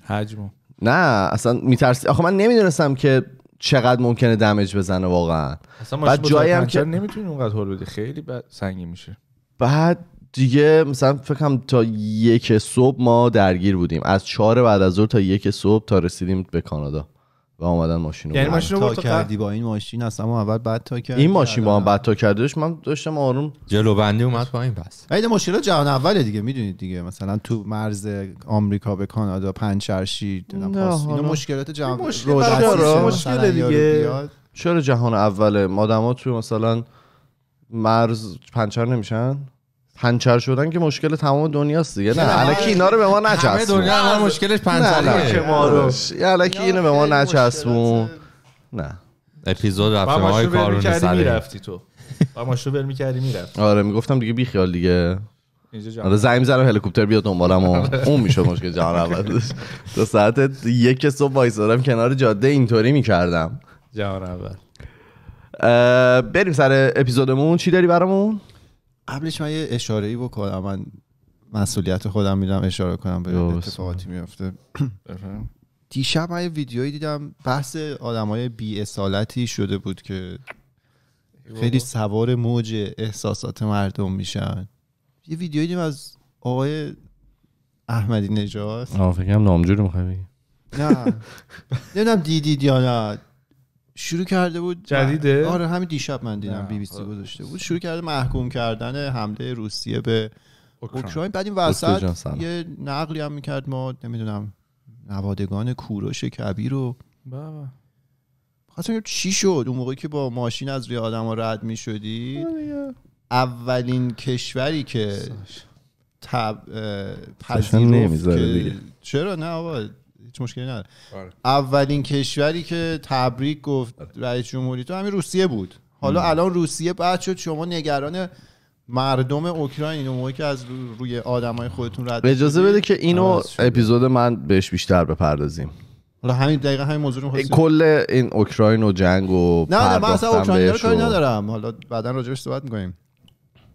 حجمو نه اصلا میترسی آخه من نمیدونستم که چقدر ممکنه دمج بزنه واقعا اصلا بعد جایی هم که نمیتونی اونقدر هول بدی خیلی بعد سنگین میشه بعد دیگه مثلا فکرم تا یک صبح ما درگیر بودیم از چهار بعد از ظهر تا یک صبح تا رسیدیم به کانادا و اومدن ماشین رو یعنی ماشین رو تا کردی با این ماشین اصلا ما اول بعد تا کرد این ماشین با هم بعد تا کردش من داشتم آروم جلو بندی اومد این پس این ها جهان اوله دیگه میدونید دیگه مثلا تو مرز آمریکا به کانادا پنچرشی اینا مشکلات جهان مشکل دیگه چرا جهان اوله مادما تو مثلا مرز پنچر نمیشن پنچر شدن که مشکل تمام دنیاست دیگه نه الکی اینا رو به ما نچسبون همه دنیا هم مشکلش که ما رو الکی اینو به ما نچسبون نه اپیزود رفت ما کارون سر میرفتی تو با ماشو ول می‌کردی میرفت آره میگفتم دیگه بی خیال دیگه آره زنگ زنم هلیکوپتر بیاد دنبالم و اون میشه مشکل جهان اول تا ساعت یک صبح وایسادم کنار جاده اینطوری میکردم جهان اول بریم سر اپیزودمون چی داری برامون قبلش من یه اشاره ای بکنم من مسئولیت خودم میدم اشاره کنم به اتفاقاتی میفته دیشب من یه ویدیویی دیدم بحث های بی اصالتی شده بود که خیلی سوار موج احساسات مردم میشن یه ویدیویی دیدم از آقای احمدی نژاد آه فکر نامجور میخوای نه نمیدونم دیدید یا نه شروع کرده بود جدیده آره همین دیشب من دیدم بی بی سی گذاشته بود شروع کرده محکوم کردن حمله روسیه به اوکراین بعد این وسط یه نقلی هم میکرد ما نمیدونم نوادگان کوروش کبیر رو بله، بله. خواستم چی شد اون موقعی که با ماشین از روی آدم ها رد می آره، اولین کشوری که تب پذیرفت که چرا نه هیچ مشکلی نداره آره. اولین کشوری که تبریک گفت آره. رئیس جمهوری تو همین روسیه بود حالا الان روسیه بعد شد شما نگران مردم اوکراین اینو موقعی که از روی آدمای خودتون رد اجازه بده که اینو آره، اپیزود من بهش بیشتر بپردازیم حالا همین دقیقه همین موضوع رو کل این اوکراین و جنگ و نه نه من اصلا اوکراین رو کاری ندارم حالا بعدا راجعش صحبت می‌کنیم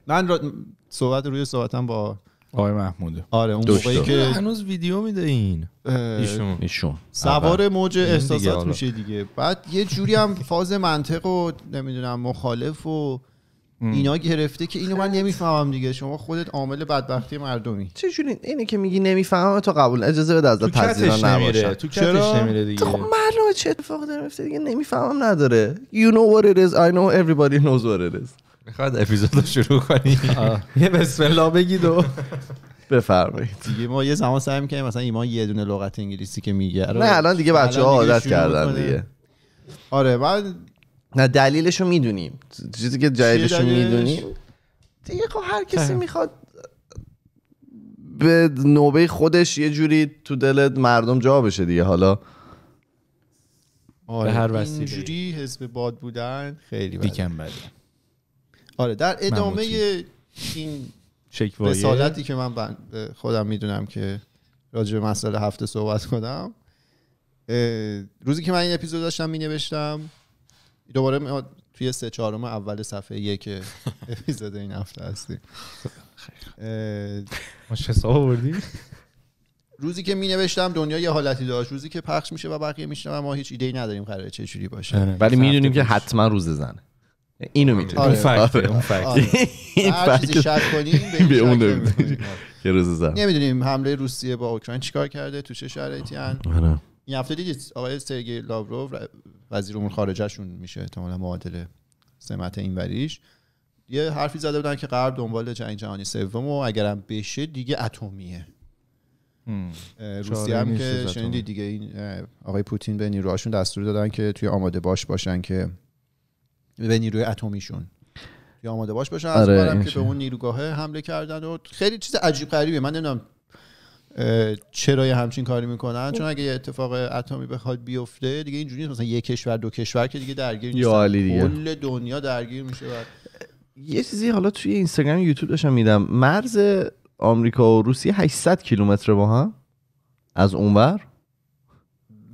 من را... صحبت روی صحبتم با آقای محمود آره اون موقعی که هنوز ویدیو میده این ایشون ایشون سوار آره. موج احساسات میشه دیگه بعد یه جوری هم فاز منطق و نمیدونم مخالف و اینا گرفته که اینو من نمیفهمم دیگه شما خودت عامل بدبختی مردمی چه جوری اینه که میگی نمیفهمم تو قبول اجازه بده از پذیرا نباشه تو چرا نمیره دیگه خب معلومه چه اتفاقی داره میفته دیگه نمیفهمم نداره you know what it is i know everybody knows what it is میخواد اپیزود رو شروع کنی یه بسم الله بگید و بفرمایید دیگه ما یه زمان سعی که مثلا ایمان یه دونه لغت انگلیسی که میگه نه الان دیگه بچه ها عادت کردن دیگه آره بعد نه دلیلش رو میدونیم چیزی که جایدش رو میدونیم دیگه خب هر کسی میخواد به نوبه خودش یه جوری تو دلت مردم جا بشه دیگه حالا آره هر وسیله اینجوری حزب باد بودن خیلی بده آره در ادامه این شکوایی که من خودم میدونم که راجع به مسئله هفته صحبت کنم روزی که من این اپیزود داشتم مینوشتم نوشتم دوباره توی سه چهارم اول صفحه یک اپیزود این هفته هستی ما بردیم؟ روزی که می نوشتم دنیا یه حالتی داشت روزی که پخش میشه و بقیه میشنم ما هیچ ایده ای نداریم قراره چه باشه آره، ولی میدونیم که حتما روز زنه اینو آره. میتونه اون آره، آره. اون فکت کنیم به اون یه روز نمیدونیم حمله روسیه با اوکراین چیکار کرده تو چه شرایطی این هفته دیدید آقای سرگی لاوروف وزیر امور خارجهشون میشه احتمالا معادله سمت این وریش یه حرفی زده بودن که غرب دنبال جنگ جهانی سوم و اگرم بشه دیگه اتمیه روسیه هم که شنیدی دیگه این آقای پوتین به نیروهاشون دستور دادن که توی آماده باش باشن که به نیروی اتمیشون یا آماده باش باشن از آره، که به اون نیروگاه حمله کردن و خیلی چیز عجیب غریبه من نمیدونم چرا یه همچین کاری میکنن چون اگه یه اتفاق اتمی بخواد بیفته دیگه اینجوری نیست مثلا یه کشور دو کشور که دیگه درگیر نیستن کل دنیا درگیر میشه یه چیزی حالا توی اینستاگرام یوتیوب داشتم میدم مرز آمریکا و روسیه 800 کیلومتر با هم از اونور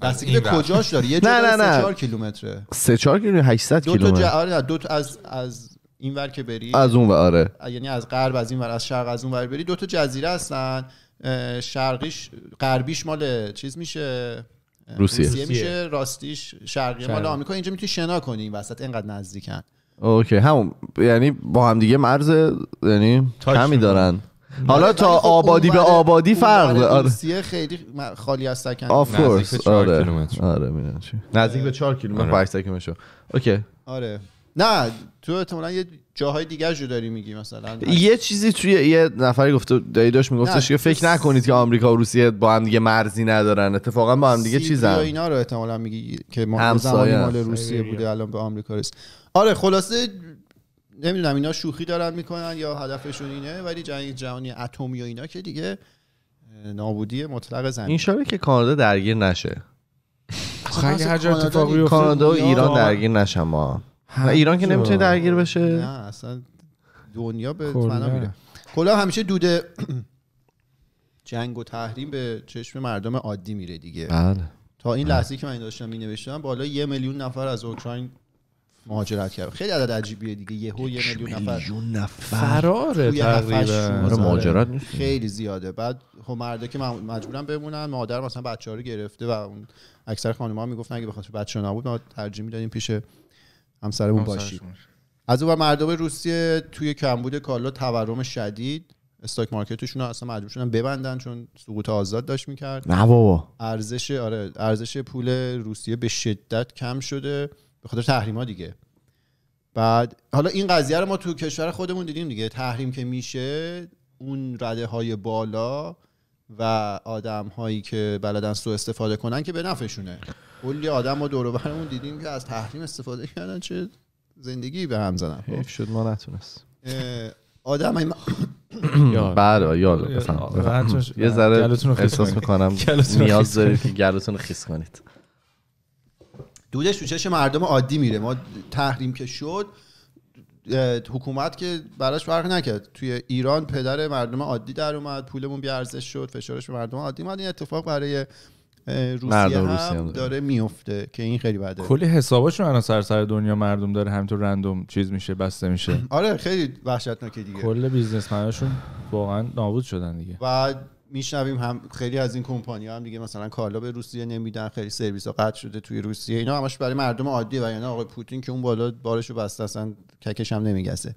بس این کجاش داره یه نه نه 4 کیلومتره 3 4 کیلومتر 800 کیلومتر دو تا آره دو از از این ور که بری از اون ور آره. یعنی از غرب از این ور از شرق از اون ور بری دو تا جزیره هستن شرقیش غربیش مال چیز میشه روسیه, روسیه میشه راستیش شرقی مال آمریکا اینجا میتونی شنا کنی این وسط اینقدر نزدیکن اوکی همون یعنی با هم دیگه مرز یعنی کمی دارن حالا تا خب آبادی به آبادی فرق داره آره. روسیه خیلی خالی از سکن آف کورس آره آره،, آره نزدیک به 4 کیلومتر که آره. سکمشو اوکی آره نه تو احتمالاً یه جاهای دیگر جو داری میگی مثلا یه چیزی توی یه نفری گفته دایی داشت میگفتش که فکر نکنید که آمریکا و روسیه با هم دیگه مرزی ندارن اتفاقا با هم دیگه هم اینا رو احتمالاً میگی که ما زمانی مال روسیه بوده الان به آمریکا رس آره خلاصه نمیدونم اینا شوخی دارن میکنن یا هدفشون اینه ولی جنگ جهانی اتمی و اینا که دیگه نابودی مطلق زمین این که کانادا درگیر نشه خیلی خب، خب، خب، هر اتفاقی کانادا و ایران درگیر نشن ما ایران که نمیتونه درگیر بشه نه اصلا دنیا به فنا میره کلا همیشه دوده جنگ و تحریم به چشم مردم عادی میره دیگه بله تا این بله. لحظه که من داشتم می نوشتم بالا یه میلیون نفر از اوکراین مهاجرت کرد خیلی عدد عجیبیه دیگه یهو یه میلیون نفر نفر فراره تقریبا آره، خیلی زیاده بعد خب مرده که مجبورن بمونن مادر مثلا بچه ها رو گرفته و اون اکثر خانم ها میگفتن اگه بخاطر بچه نبود ما ترجیح میدادیم پیش همسرمون باشی از اون مردم روسیه توی کمبود کالا تورم شدید استاک مارکتشون رو اصلا مجبور شدن ببندن چون سقوط آزاد داشت میکرد نه بابا ارزش آره ارزش پول روسیه به شدت کم شده به خاطر تحریما دیگه بعد حالا این قضیه رو ما تو کشور خودمون دیدیم دیگه تحریم که میشه اون رده های بالا و آدم هایی که بلدن سو استفاده کنن که به نفعشونه کلی آدم ما دور برمون دیدیم که از تحریم استفاده کردن چه زندگی به هم زدن شد ما نتونست آدم های بله یال یه ذره احساس میکنم نیاز دارید که گلوتون رو خیس کنید دودش تو چش مردم عادی میره ما تحریم که شد حکومت که براش فرق نکرد توی ایران پدر مردم عادی در اومد پولمون ارزش شد فشارش به مردم عادی اومد این اتفاق برای روسیه هم, داره میفته که این خیلی بده کلی حساباشون رو سر سر دنیا مردم داره همینطور رندوم چیز میشه بسته میشه آره خیلی وحشتناکه دیگه کل بیزنسمناشون واقعا نابود شدن دیگه و میشنویم هم خیلی از این کمپانی هم دیگه مثلا کالا به روسیه نمیدن خیلی سرویس ها قطع شده توی روسیه اینا همش برای مردم عادیه و یعنی آقای پوتین که اون بالا بارش رو بسته اصلا ککش هم نمیگسه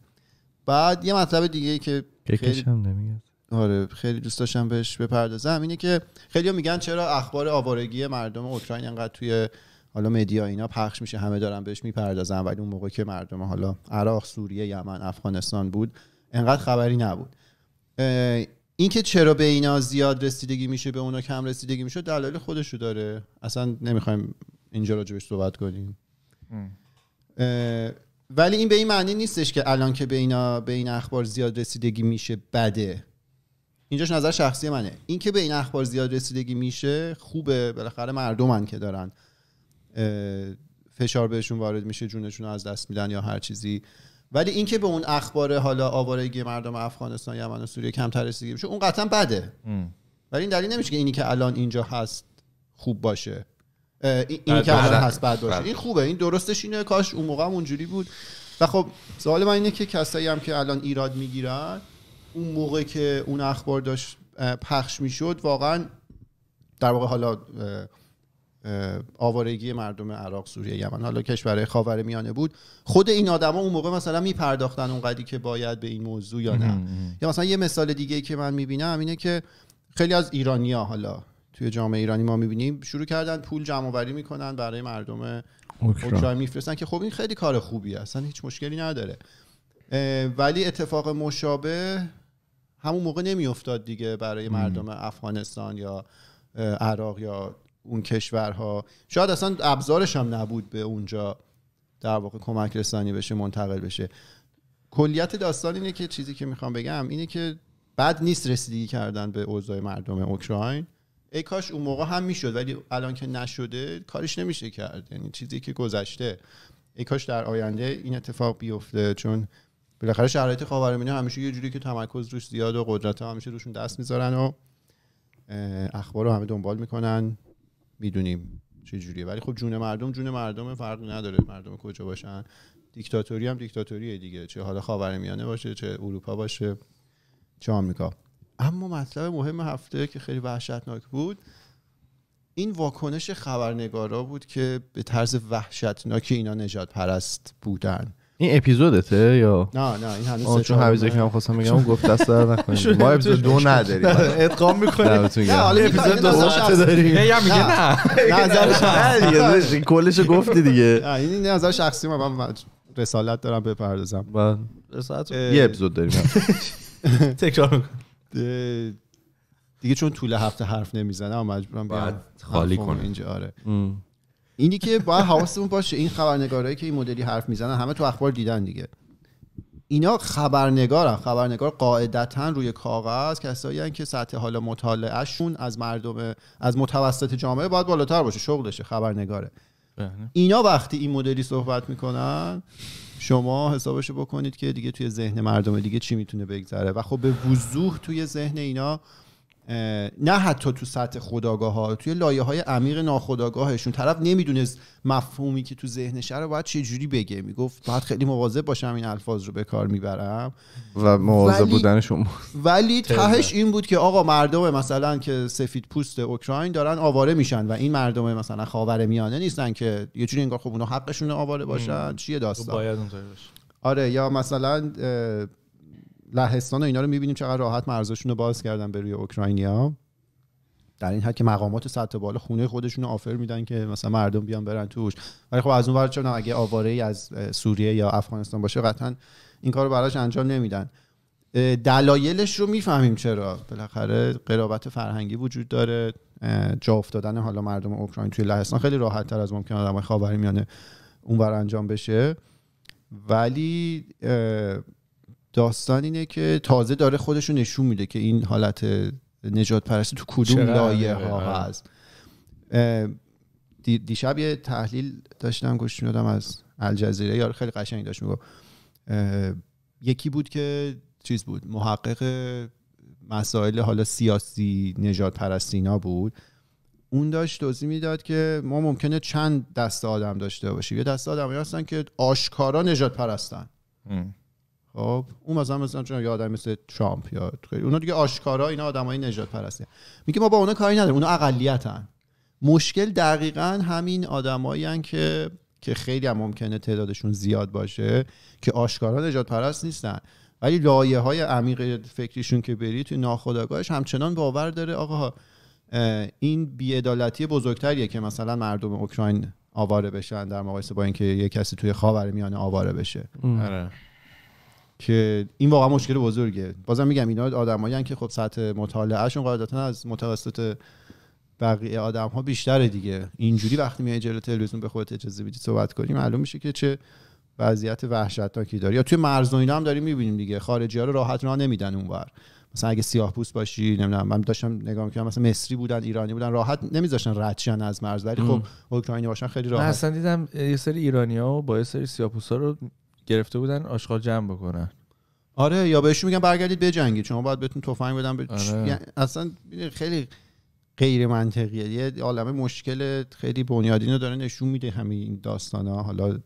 بعد یه مطلب دیگه که ککش هم نمیگسه آره خیلی دوست داشتم بهش بپردازم اینه که خیلی میگن چرا اخبار آوارگی مردم اوکراین انقدر توی حالا مدیا اینا پخش میشه همه دارن بهش میپردازن ولی اون موقع که مردم حالا عراق سوریه یمن افغانستان بود انقدر خبری نبود اینکه چرا به اینا زیاد رسیدگی میشه به اونا کم رسیدگی میشه دلایل خودشو داره اصلا نمیخوایم اینجا بهش صحبت کنیم ولی این به این معنی نیستش که الان که به اینا به این اخبار زیاد رسیدگی میشه بده اینجاش نظر شخصی منه این که به این اخبار زیاد رسیدگی میشه خوبه بالاخره مردمن که دارن فشار بهشون وارد میشه جونشون رو از دست میدن یا هر چیزی ولی اینکه به اون اخبار حالا آوارگی مردم افغانستان یمن و سوریه کمتر رسیدگی بشه اون قطعا بده ام. ولی این دلیل نمیشه که اینی که الان اینجا هست خوب باشه این که الان هست بد باشه بله. این خوبه این درستش اینه کاش اون موقع اونجوری بود و خب سوال من اینه که کسایی هم که الان ایراد میگیرن اون موقع که اون اخبار داشت پخش میشد واقعا در واقع حالا آوارگی مردم عراق سوریه یمن حالا کشورهای خاور میانه بود خود این آدما اون موقع مثلا میپرداختن اونقدری که باید به این موضوع یا نه یا مثلا یه مثال دیگه که من میبینم اینه که خیلی از ایرانیا حالا توی جامعه ایرانی ما میبینیم شروع کردن پول جمع آوری میکنن برای مردم اوکراین میفرستن که خب این خیلی کار خوبیه اصلا هیچ مشکلی نداره ولی اتفاق مشابه همون موقع نمیافتاد دیگه برای مردم افغانستان یا عراق یا اون کشورها شاید اصلا ابزارش هم نبود به اونجا در واقع کمک رسانی بشه منتقل بشه کلیت داستان اینه که چیزی که میخوام بگم اینه که بد نیست رسیدگی کردن به اوضاع مردم اوکراین ای کاش اون موقع هم میشد ولی الان که نشده کارش نمیشه کرد یعنی چیزی که گذشته ای کاش در آینده این اتفاق بیفته چون بالاخره شرایط خاورمیانه همیشه یه جوری که تمرکز روش زیاد و قدرت همیشه روشون دست میذارن و اخبار رو همه دنبال میکنن میدونیم چه جوریه ولی خب جون مردم جون مردم فرقی نداره مردم کجا باشن دیکتاتوری هم دیکتاتوریه دیگه چه حالا خاورمیانه باشه چه اروپا باشه چه آمریکا اما مطلب مهم هفته که خیلی وحشتناک بود این واکنش خبرنگارا بود که به طرز وحشتناکی اینا نجات پرست بودن این اپیزودته یا نه نه این هنوز چون حویزه که من خواستم بگم گفت دست در نکنیم ما اپیزود دو نداریم ادغام میکنیم نه حالا اپیزود دو ساعت داریم نه میگه نه نه دیگه کلش گفتی دیگه این نظر شخصی من رسالت دارم بپردازم رسالت یه اپیزود داریم تکرار میکنم دیگه چون طول هفته حرف نمیزنم مجبورم خالی کنم اینجا آره اینی که باید حواستون باشه این خبرنگارایی که این مدلی حرف میزنن همه تو اخبار دیدن دیگه اینا خبرنگارن خبرنگار قاعدتا روی کاغذ کسایی که سطح حال مطالعهشون از مردم از متوسط جامعه باید بالاتر باشه شغلشه خبرنگاره بله. اینا وقتی این مدلی صحبت میکنن شما حسابشو بکنید که دیگه توی ذهن مردم دیگه چی میتونه بگذره و خب به وضوح توی ذهن اینا نه حتی تو سطح خداگاه ها توی لایه های عمیق ناخداگاهشون طرف نمیدونست مفهومی که تو ذهنشه رو باید چه جوری بگه میگفت باید خیلی مواظب باشم این الفاظ رو به کار میبرم و مواظب بودن ولی تهش این بود که آقا مردم مثلا که سفید پوست اوکراین دارن آواره میشن و این مردم مثلا خاور میانه نیستن که یه جوری انگار خب اونا حقشون آواره باشن چیه داستان آره یا مثلا لهستان و اینا رو میبینیم چقدر راحت مرزشون رو باز کردن به روی اوکراینیا در این حد که مقامات سطح بالا خونه خودشون رو آفر میدن که مثلا مردم بیان برن توش ولی خب از اون ور چون اگه آواره ای از سوریه یا افغانستان باشه قطعا این کار رو براش انجام نمیدن دلایلش رو میفهمیم چرا بالاخره قرابت فرهنگی وجود داره جا افتادن حالا مردم اوکراین توی لهستان خیلی راحت تر از ممکن آدمای خاورمیانه اونور انجام بشه ولی داستان اینه که تازه داره خودش رو نشون میده که این حالت نجات پرستی تو کدوم لایه ها آره. هست دیشب یه تحلیل داشتم گوش میدادم از الجزیره یار خیلی قشنگ داشت میگفت یکی بود که چیز بود محقق مسائل حالا سیاسی نجات پرستینا بود اون داشت توضیح میداد که ما ممکنه چند دست آدم داشته باشیم یه دسته آدم هستن که آشکارا نجات پرستن خب اون مثلا مثلا چون یه آدم مثل ترامپ یا اونا دیگه آشکارا اینا آدمای نجات پرستی میگه ما با اونا کاری نداریم اونا اقلیتن مشکل دقیقا همین آدمایی که که خیلی هم ممکنه تعدادشون زیاد باشه که آشکارا نجات پرست نیستن ولی لایه های عمیق فکریشون که بری توی ناخودآگاهش همچنان باور داره آقا این بیعدالتی بزرگتریه که مثلا مردم اوکراین آواره بشن در مقایسه با اینکه یه کسی توی خاورمیانه آواره بشه که این واقعا مشکل بزرگه بازم میگم اینا آدمایی که خب سطح مطالعهشون قاعدتا از متوسط بقیه آدم ها بیشتره دیگه اینجوری وقتی میای جلو تلویزیون به خودت اجازه بدی صحبت کنی معلوم میشه که چه وضعیت وحشتناکی داری یا توی مرز و اینا هم داریم میبینیم دیگه خارجی ها رو راحت راه نمیدن اونور مثلا اگه سیاه پوست باشی نمیدونم من داشتم نگاه می‌کردم مثلا مصری بودن ایرانی بودن راحت نمیذاشتن ردشن از مرز ولی خب اوکراینی باشن خیلی راحت من اصلا دیدم یه سری ایرانی و با یه سری سیاه رو گرفته بودن آشغال جمع بکنن آره یا بهش میگن برگردید بجنگید شما باید بهتون تفنگ بدن به آره. یعنی اصلا خیلی غیر منطقیه یه عالمه مشکل خیلی بنیادی رو داره نشون میده همین این حالا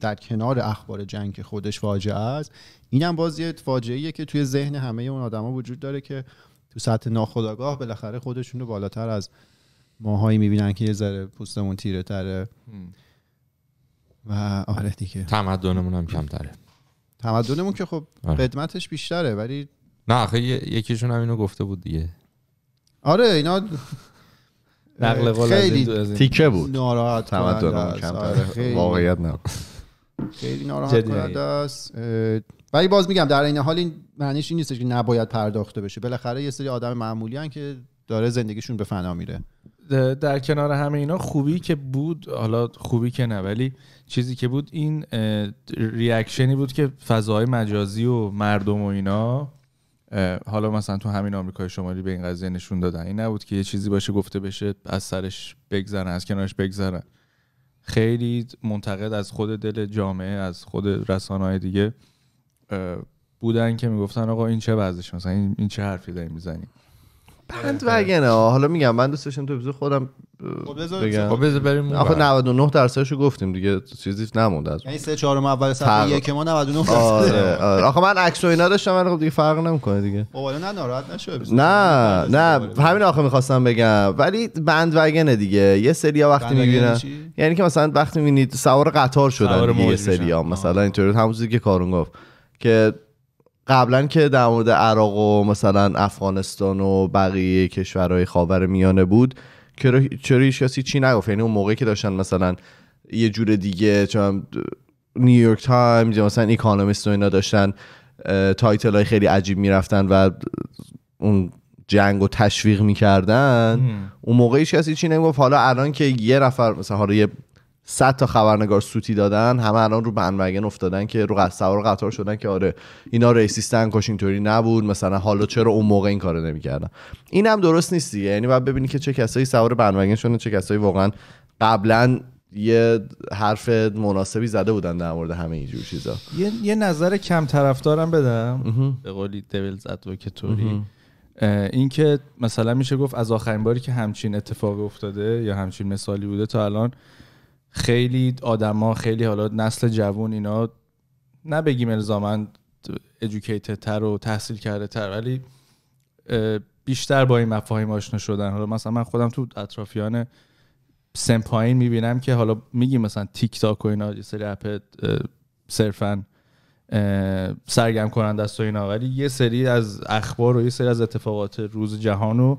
در کنار اخبار جنگ خودش فاجعه است اینم باز یه فاجعه که توی ذهن همه اون آدما وجود داره که تو سطح ناخودآگاه بالاخره خودشون رو بالاتر از ماهایی میبینن که یه ذره پوستمون تیره تره و آره دیگه تمدنمون هم کمتره تمدنمون که خب آره. قدمتش بیشتره ولی نه آخه یکیشون هم اینو گفته بود دیگه آره اینا نقل قول از این تیکه بود ناراحت تمدنمون آره، واقعیت نه خیلی ناراحت کننده است ولی باز میگم در این حال این معنیش این نیست که نباید پرداخته بشه بالاخره یه سری آدم معمولی هن که داره زندگیشون به فنا میره در کنار همه اینا خوبی که بود حالا خوبی که نه ولی چیزی که بود این ریاکشنی بود که فضای مجازی و مردم و اینا حالا مثلا تو همین آمریکای شمالی به این قضیه نشون دادن این نبود که یه چیزی باشه گفته بشه از سرش بگذرن از کنارش بگذرن خیلی منتقد از خود دل جامعه از خود رسانه دیگه بودن که میگفتن آقا این چه وضعش مثلا این چه حرفی داری میزنی بند آره، آره. وگنه حالا میگم من دوست داشتم تو اپیزود خودم خب بگم خب بذار بریم آخه 99 درصدشو گفتیم دیگه چیزی نمونده از یعنی 3 4 اول صفحه که ما 99 آره، درصد آخه من عکس و اینا داشتم ولی خب دیگه فرق نمیکنه دیگه بابا خب، نه ناراحت نشو نه نه همین آخه میخواستم بگم ولی بند وگنه دیگه یه سری وقتی میبینن یعنی که مثلا وقتی میبینید سوار قطار شدن یه سری مثلا اینطوری همون چیزی که کارون گفت که قبلا که در مورد عراق و مثلا افغانستان و بقیه کشورهای خاور میانه بود چرا هیچ کسی چی نگفت یعنی اون موقعی که داشتن مثلا یه جور دیگه چون نیویورک تایمز یا مثلا ایکانومیست و اینا داشتن تایتل های خیلی عجیب میرفتن و اون جنگ و تشویق میکردن اون موقع هیچ کسی چی نگفت حالا الان که یه نفر مثلا حالا یه 100 تا خبرنگار سوتی دادن همه الان رو بنوگن افتادن که رو سوار قطار شدن که آره اینا ریسیستن کاش نبود مثلا حالا چرا اون موقع این کارو نمیکردن این هم درست نیست دیگه یعنی باید ببینی که چه کسایی سوار بنوگن شدن چه کسایی واقعا قبلا یه حرف مناسبی زده بودن در مورد همه اینجور چیزا یه, نظر کم طرفدارم بدم به قولی دیولز ادوکتوری اینکه مثلا میشه گفت از آخرین باری که همچین اتفاقی افتاده یا همچین مثالی بوده تا الان خیلی آدما خیلی حالا نسل جوون اینا نه بگیم الزاما ادوکیتد تر و تحصیل کرده تر ولی بیشتر با این مفاهیم آشنا شدن حالا مثلا من خودم تو اطرافیان سن پایین میبینم که حالا میگیم مثلا تیک تاک و اینا یه سری اپ صرفا سرگرم کننده است و اینا ولی یه سری از اخبار و یه سری از اتفاقات روز جهان و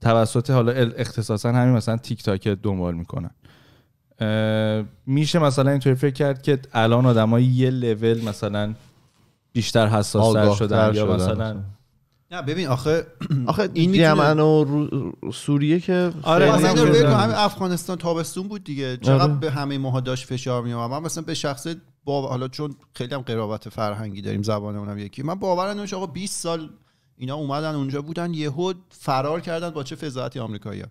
توسط حالا اختصاصا همین مثلا تیک تاک دنبال میکنن میشه مثلا اینطوری فکر کرد که الان آدم یه لول مثلا بیشتر حساستر شدن یا مثلا نه ببین آخه آخه این یمن و سوریه که آره افغانستان تابستون بود دیگه آره. چقدر به همه ماها داشت فشار می من مثلا به شخص با حالا چون خیلی هم قرابت فرهنگی داریم زبانمون هم یکی من باورم نمیشه آقا 20 سال اینا اومدن اونجا بودن یهود فرار کردن با چه فضاحتی آمریکایی‌ها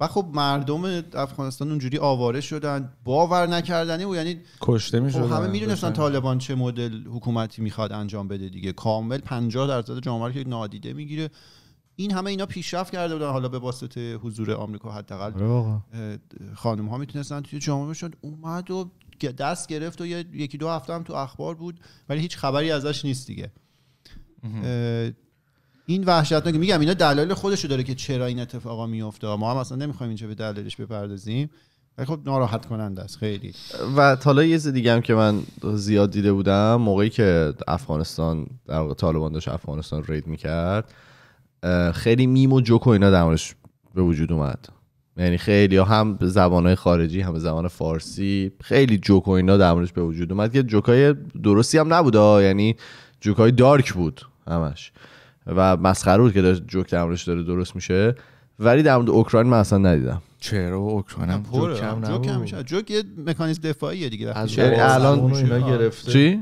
و خب مردم افغانستان اونجوری آواره شدن باور نکردنی یعنی کشته می خب همه میدونستن طالبان چه مدل حکومتی میخواد انجام بده دیگه کامل 50 درصد جامعه که نادیده میگیره این همه اینا پیشرفت کرده بودن حالا به واسطه حضور آمریکا حداقل آره خانم ها میتونستن توی جامعه بشن اومد و دست گرفت و یکی دو هفته هم تو اخبار بود ولی هیچ خبری ازش نیست دیگه این وحشتناک میگم اینا دلایل رو داره که چرا این اتفاقا میفته ما هم اصلا نمیخوایم اینجا به دلایلش بپردازیم ولی خب ناراحت کننده است خیلی و حالا یه چیز دیگه هم که من زیاد دیده بودم موقعی که افغانستان در طالبان داشت افغانستان رید میکرد خیلی میم و جوک و اینا به وجود اومد یعنی خیلی هم به زبانهای خارجی هم به زبان فارسی خیلی جوک و اینا به وجود اومد که جوکای درستی هم نبوده یعنی جوکای دارک بود همش و مسخره بود که داره جوک در داره درست میشه ولی در مورد اوکراین من اصلا ندیدم چرا اوکراین هم جوک کم جوک جوک یه مکانیزم دفاعیه دیگه از الان اینا گرفته چی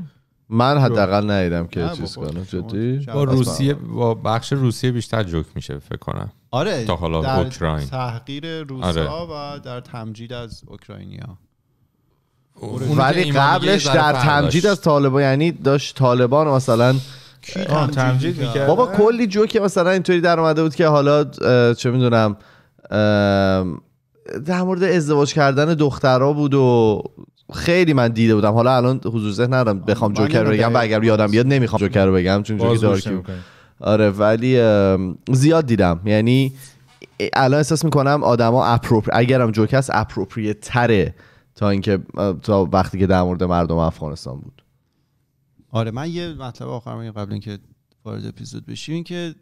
من حداقل ندیدم که چیز کنم جدی با روسیه با بخش روسیه بیشتر جوک میشه فکر کنم آره تا حالا در اوکراین تحقیر روسا آره. و در تمجید از اوکراینیا ولی قبلش در تمجید از طالبان یعنی داشت طالبان مثلا تمجید بابا کلی جو که مثلا اینطوری در اومده بود که حالا چه میدونم در مورد ازدواج کردن دخترها بود و خیلی من دیده بودم حالا الان حضور ذهن ندارم بخوام جوکر رو بگم و اگر یادم بیاد نمیخوام جوکر رو بگم چون جوکر آره ولی زیاد دیدم یعنی الان احساس میکنم آدما اپروپ اگرم جوکر است اپروپریت تره تا اینکه تا وقتی که در مورد مردم افغانستان بود آره من یه مطلب آخر قبل اینکه وارد اپیزود بشیم این که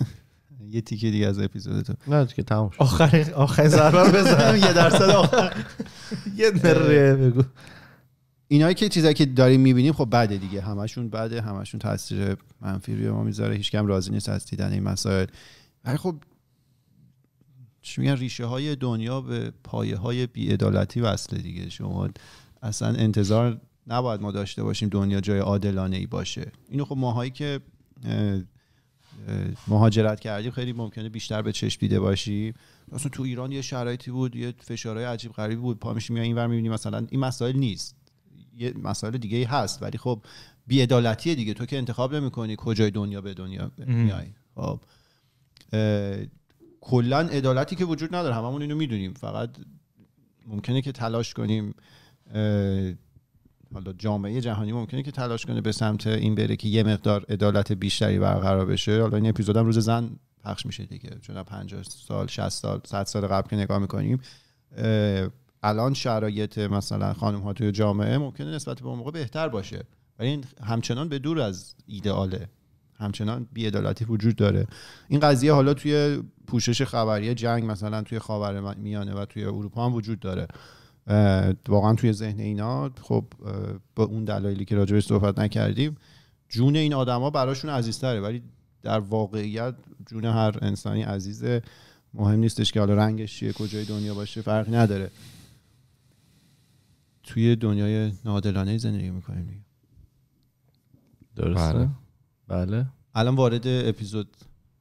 یه تیکه دیگه از اپیزود تو نه که تموم شد آخر آخر ضربه یه درصد آخر یه بگو اینایی که چیزایی که داریم میبینیم خب بعد دیگه همشون بعد همشون تاثیر منفی روی ما میذاره کم راضی نیست از دیدن این مسائل ولی خب چی میگن ریشه های دنیا به پایه های بیعدالتی وصله دیگه شما اصلا انتظار نباید ما داشته باشیم دنیا جای عادلانه ای باشه اینو خب ماهایی که مهاجرت کردیم خیلی ممکنه بیشتر به چشم دیده باشیم اصلا تو ایران یه شرایطی بود یه فشارهای عجیب غریبی بود پا میشیم اینور میبینیم مثلا این مسائل نیست یه مسائل دیگه ای هست ولی خب بیعدالتیه دیگه تو که انتخاب کنی کجای دنیا به دنیا میای خب کلا عدالتی که وجود نداره هممون اینو میدونیم فقط ممکنه که تلاش کنیم حالا جامعه جهانی ممکنه که تلاش کنه به سمت این بره که یه مقدار عدالت بیشتری برقرار بشه حالا این اپیزودم روز زن پخش میشه دیگه چون 50 سال 60 سال 100 سال قبل که نگاه میکنیم الان شرایط مثلا خانم ها توی جامعه ممکنه نسبت به اون موقع بهتر باشه ولی این همچنان به دور از ایدئاله همچنان بیعدالتی وجود داره این قضیه حالا توی پوشش خبری جنگ مثلا توی خاور میانه و توی اروپا هم وجود داره واقعا توی ذهن اینا خب با اون دلایلی که راجبش صحبت نکردیم جون این آدما براشون عزیزتره ولی در واقعیت جون هر انسانی عزیزه مهم نیستش که حالا رنگش چیه کجای دنیا باشه فرق نداره توی دنیای نادلانه زندگی میکنیم درسته بله. بله, الان وارد اپیزود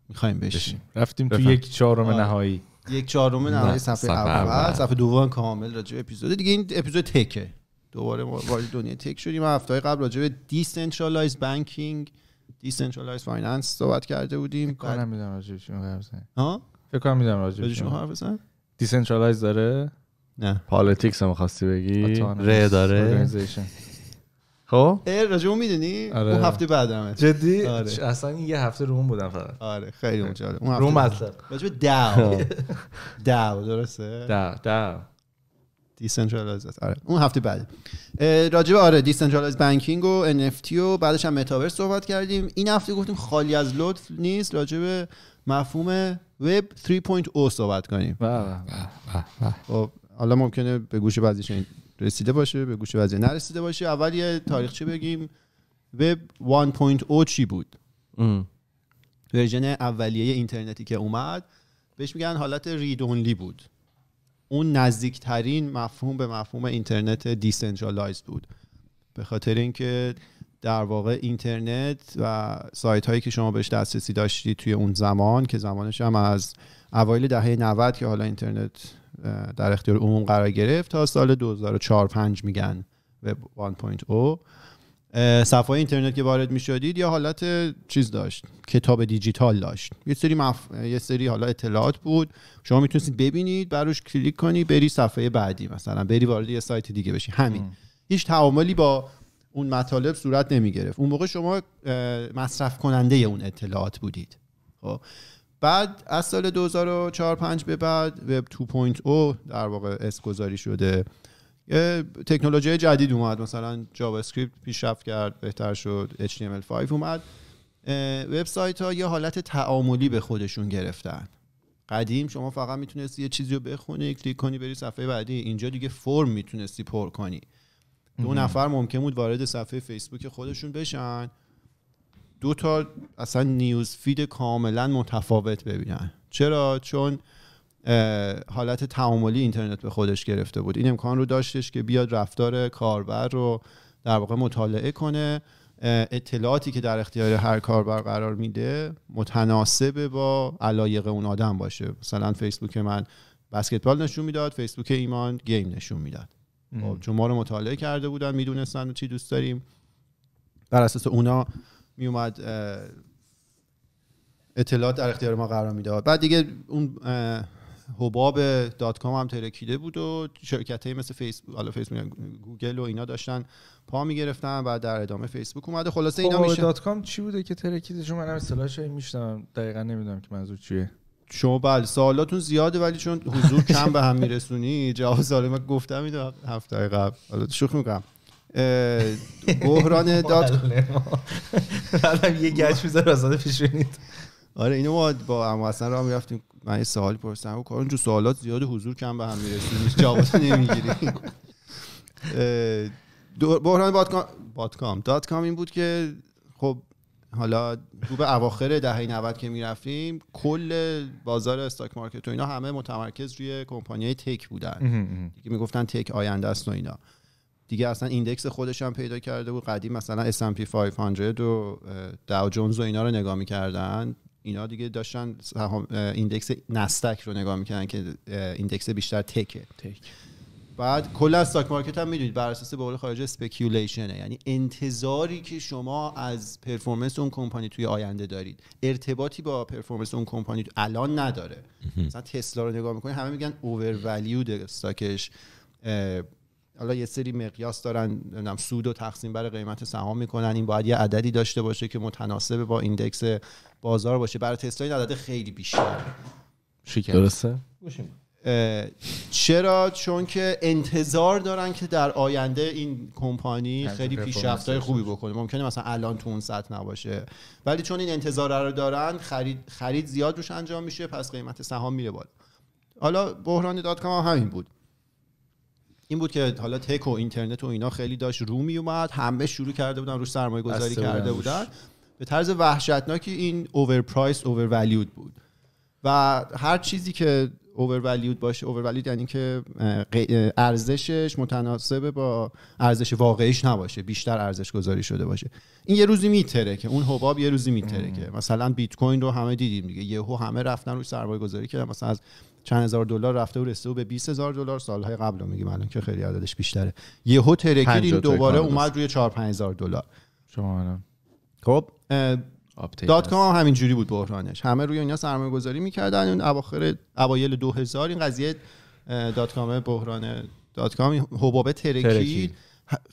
میخوایم بشیم. رفتیم تو یک چهارم آره. نهایی یک چهارم نه صفحه اول صفحه دوم کامل راجع اپیزود دیگه این اپیزود تکه دوباره وارد دنیا تک شدیم هفته های قبل راجع به دیسنترالایز بانکینگ دیسنترالایز فایننس صحبت کرده بودیم به چی میدونم راجعش ها فکر کنم میدونم راجعش حرف بزن دیسنترالایز داره نه پالیتیکس هم خواستی بگی ره داره خب راجع اون میدونی آره. اون هفته بعدمه جدی آره. اصلا یه هفته روم بودم فقط آره خیلی اون جالب اون روم مطلب راجع داو داو درسته داو داو دیسنترالایز آره اون هفته بعد راجع آره دیسنترالایز بانکینگ و تی و بعدش هم متاورس صحبت کردیم این هفته گفتیم خالی از لطف نیست راجع به مفهوم وب 3.0 صحبت کنیم خب، حالا ممکنه به گوش بعضیش رسیده باشه به گوش وزیر نرسیده باشه اول یه تاریخچه بگیم وب 1.0 چی بود ورژن اولیه اینترنتی که اومد بهش میگن حالت رید اونلی بود اون نزدیکترین مفهوم به مفهوم اینترنت دیسنترالایز بود به خاطر اینکه در واقع اینترنت و سایت هایی که شما بهش دسترسی داشتید توی اون زمان که زمانش هم از اوایل دهه 90 که حالا اینترنت در اختیار عموم قرار گرفت تا سال 2004 5 میگن وب 1.0 صفحه اینترنت که وارد میشدید شدید یا حالت چیز داشت کتاب دیجیتال داشت یه سری مف... یه سری حالا اطلاعات بود شما میتونستید ببینید بروش کلیک کنی بری صفحه بعدی مثلا بری وارد یه سایت دیگه بشی همین هیچ تعاملی با اون مطالب صورت نمی گرفت اون موقع شما مصرف کننده اون اطلاعات بودید خب بعد از سال 2004 5 به بعد وب 2.0 در واقع اسم گذاری شده تکنولوژی جدید اومد مثلا جاوا اسکریپت پیشرفت کرد بهتر شد HTML5 اومد وبسایت ها یه حالت تعاملی به خودشون گرفتن قدیم شما فقط میتونستی یه چیزی رو بخونی کلیک کنی بری صفحه بعدی اینجا دیگه فرم میتونستی پر کنی دو نفر ممکن بود وارد صفحه فیسبوک خودشون بشن دو تا اصلا نیوز فید کاملا متفاوت ببینن چرا چون حالت تعاملی اینترنت به خودش گرفته بود این امکان رو داشتش که بیاد رفتار کاربر رو در واقع مطالعه کنه اطلاعاتی که در اختیار هر کاربر قرار میده متناسب با علایق اون آدم باشه مثلا فیسبوک من بسکتبال نشون میداد فیسبوک ایمان گیم نشون میداد خب، چون ما رو مطالعه کرده بودن میدونستن چی دوست داریم بر اساس اونا می اومد اطلاعات در اختیار ما قرار میداد بعد دیگه اون حباب دات کام هم ترکیده بود و شرکت های مثل فیسبوک حالا فیسبوک گوگل و اینا داشتن پا میگرفتن و در ادامه فیسبوک اومده خلاصه اینا خب، میشه دات کام چی بوده که ترکیده چون منم اصطلاحش میشنم دقیقا نمیدونم که منظور چیه شما بله سوالاتون زیاده ولی چون حضور کم به هم میرسونی جواب سوال من گفتم اینو هفته قبل حالا شوخ میکنم بحران داد بعدم یه گچ میذاره آزاد پیش آره اینو ما با اما حسن راه میرفتیم من یه سوال پرسیدم کار اونجور سوالات زیاد حضور کم به هم میرسیم جواب نمیگیری بحران بادکام داتکام دات کام این بود که خب حالا رو به اواخر دهه 90 که میرفتیم کل بازار استاک مارکت و اینا همه متمرکز روی کمپانیای تک بودن دیگه میگفتن تک آینده است و اینا دیگه اصلا ایندکس خودش هم پیدا کرده بود قدیم مثلا S&P 500 و داو جونز و اینا رو نگاه میکردن اینا دیگه داشتن ایندکس نستک رو نگاه میکردن که ایندکس بیشتر تکه تک. بعد کل ساک مارکت هم میدونید بر اساس بقول خارج سپیکیولیشنه یعنی انتظاری که شما از پرفورمنس اون کمپانی توی آینده دارید ارتباطی با پرفورمنس اون کمپانی الان نداره مثلا تسلا رو نگاه میکنید همه میگن اوور استاکش حالا یه سری مقیاس دارن نم سود و تقسیم بر قیمت سهام میکنن این باید یه عددی داشته باشه که متناسب با ایندکس بازار باشه برای تست این عدد خیلی بیشتر درسته چرا چون که انتظار دارن که در آینده این کمپانی خیلی پیشرفت‌های خوبی بکنه ممکنه مثلا الان تو اون سطح نباشه ولی چون این انتظار رو دارن خرید خرید زیاد روش انجام میشه پس قیمت سهام میره بالا حالا بحران دات همین بود این بود که حالا تک و اینترنت و اینا خیلی داشت رو اومد همه شروع کرده بودن روش سرمایه گذاری کرده بودن به طرز وحشتناکی این اوور والیود بود و هر چیزی که overvalued باشه overvalued یعنی که ارزشش متناسب با ارزش واقعیش نباشه بیشتر ارزش گذاری شده باشه این یه روزی میتره که اون حباب یه روزی میتره که مثلا بیت کوین رو همه دیدیم دیگه یهو همه رفتن روش سرمایه گذاری کردن مثلا از چند هزار دلار رفته و رسیده به 20 هزار دلار سالهای قبل رو میگیم الان که خیلی عددش بیشتره یهو ترکید این دوباره اومد روی 4 5000 دلار شما خب دات کام هم جوری بود بحرانش همه روی اینا سرمایه گذاری میکردن اون اواخر اوایل 2000 این قضیه دات کام بحران دات کام حبابه ترکید,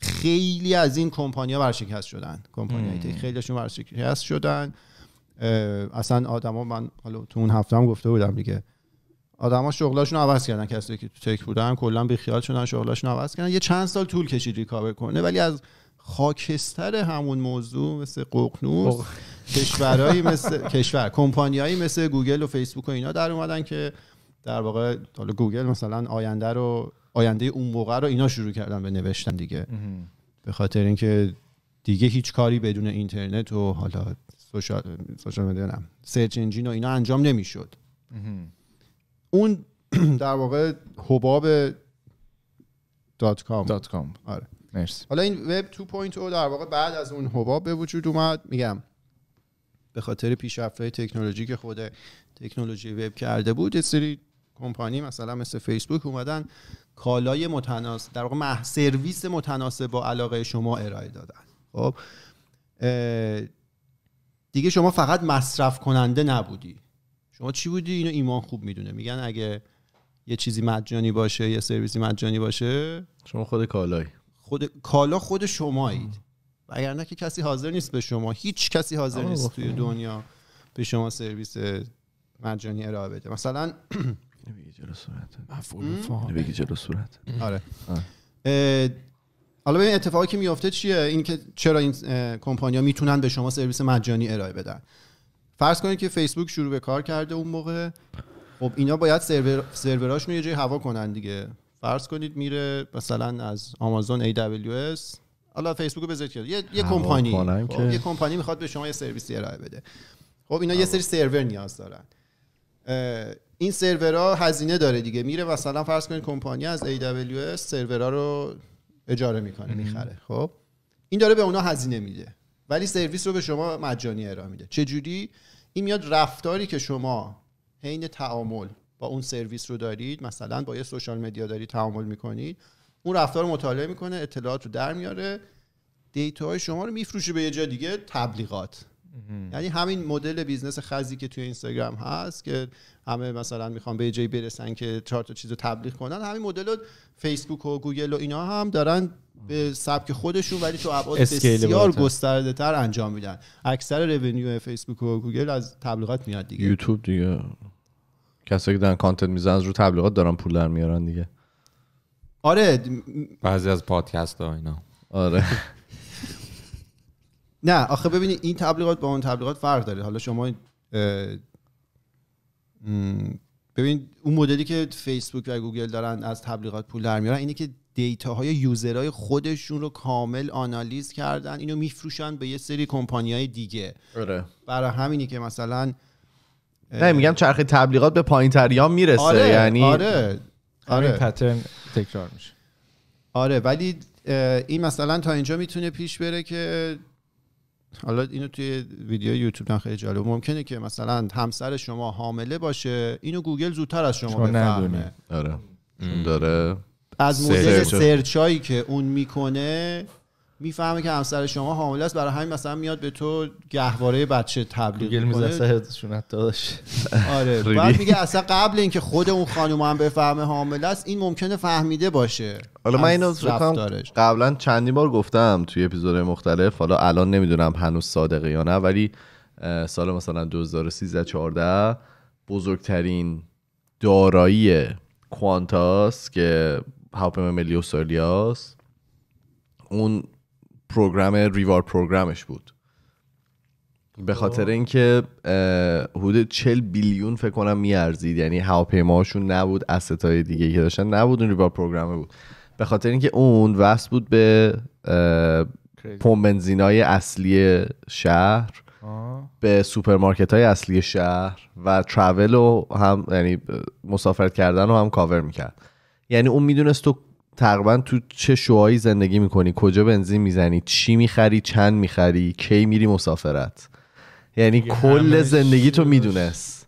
خیلی از این کمپانیا ورشکست شدن کمپانیای خیلیشون ورشکست شدن اصلا آدما من حالا تو اون هفته هم گفته بودم دیگه آدما شغلاشون عوض کردن کسی که تو تک بودن کلا بی خیال شدن شغلاشون عوض کردن یه چند سال طول کشید ریکاور کنه ولی از خاکستر همون موضوع مثل ققنوس کشورهایی مثل کشور کمپانیایی مثل گوگل و فیسبوک و اینا در اومدن که در واقع حالا گوگل مثلا آینده رو آینده اون موقع رو اینا شروع کردن به نوشتن دیگه به خاطر اینکه دیگه هیچ کاری بدون اینترنت و حالا سوشال سوشال سرچ انجین و اینا انجام نمیشد اون در واقع حباب دات کام دات کام آره مرسی حالا این وب 2.0 در واقع بعد از اون حباب به وجود اومد میگم به خاطر پیشرفت‌های تکنولوژی که خود تکنولوژی وب کرده بود یه سری کمپانی مثلا مثل فیسبوک اومدن کالای متناسب در واقع مح... سرویس متناسب با علاقه شما ارائه دادن خب دیگه شما فقط مصرف کننده نبودی شما چی بودی اینو ایمان خوب میدونه میگن اگه یه چیزی مجانی باشه یه سرویسی مجانی باشه شما خود کالای خود کالا خود شمایید نه که کسی حاضر نیست به شما هیچ کسی حاضر نیست توی دنیا به شما سرویس مجانی ارائه بده مثلا نبیگی جلو صورت جلو صورت آره حالا ببین اتفاقی که میفته چیه این که چرا این کمپانیا میتونن به شما سرویس مجانی ارائه بدن فرض کنید که فیسبوک شروع به کار کرده اون موقع خب اینا باید سرور رو یه جای هوا کنن دیگه فرض کنید میره مثلا از آمازون AWS حالا فیسبوک رو بذارید یه, یه کمپانی خب، یه کمپانی میخواد به شما یه سرویسی ارائه بده خب اینا یه سری سرور نیاز دارن این سرورها هزینه داره دیگه میره مثلا فرض کنید کمپانی از AWS سرورها رو اجاره میکنه میخره خب این داره به اونا هزینه میده ولی سرویس رو به شما مجانی ارائه میده چه جوری این میاد رفتاری که شما حین تعامل با اون سرویس رو دارید مثلا با یه سوشال مدیا دارید تعامل میکنید اون رفتار رو مطالعه میکنه اطلاعات رو در میاره شما رو میفروشه به یه جا دیگه تبلیغات یعنی همین مدل بیزنس خزی که توی اینستاگرام هست که همه مثلا میخوان به جایی برسن که چهار تا چیز رو تبلیغ کنن همین مدل رو فیسبوک و گوگل و اینا هم دارن به سبک خودشون ولی تو ابعاد بسیار گسترده تر انجام میدن اکثر رونیو فیسبوک و گوگل از تبلیغات میاد دیگه یوتیوب دیگه کسایی که دارن کانتنت میزنن رو تبلیغات دارن پول در میارن دیگه آره بعضی از پادکست ها اینا آره نه آخه ببینید این تبلیغات با اون تبلیغات فرق داره حالا شما ببین اون مدلی که فیسبوک و گوگل دارن از تبلیغات پول در میارن اینه که دیتا های یوزرهای خودشون رو کامل آنالیز کردن اینو میفروشن به یه سری کمپانی های دیگه آره. برای همینی که مثلا نه میگم چرخ تبلیغات به پایین تریان میرسه آره، یعنی آره آره پترن تکرار میشه آره ولی این مثلا تا اینجا میتونه پیش بره که حالا اینو توی ویدیو یوتیوب خیلی جالب ممکنه که مثلا همسر شما حامله باشه اینو گوگل زودتر از شما بفهمه آره داره از مدل سرچایی که اون میکنه میفهمه که همسر شما حامل است برای همین مثلا میاد به تو گهواره بچه تبلیغ گل میزنه آره بعد میگه اصلا قبل اینکه خود اون خانم هم بفهمه حامل است این ممکنه فهمیده باشه حالا من اینو قبلا چندی بار گفتم توی اپیزود مختلف حالا الان نمیدونم هنوز صادقه یا نه ولی سال مثلا 2013 14 بزرگترین دارایی کوانتاس که هاپم ملی استرالیاست اون پروگرام ریوار پروگرامش بود به خاطر اینکه حدود 40 بیلیون فکر کنم میارزید یعنی هواپیماشون نبود استای دیگه که داشتن نبود اون ریوار پروگرام بود به خاطر اینکه اون وصل بود به پومبنزین اصلی شهر به سوپرمارکت های اصلی شهر و تراول و هم یعنی مسافرت کردن رو هم کاور میکرد یعنی اون میدونست تو تقریبا تو چه شوهایی زندگی میکنی کجا بنزین میزنی چی میخری چند میخری کی میری مسافرت یعنی کل زندگی تو میدونست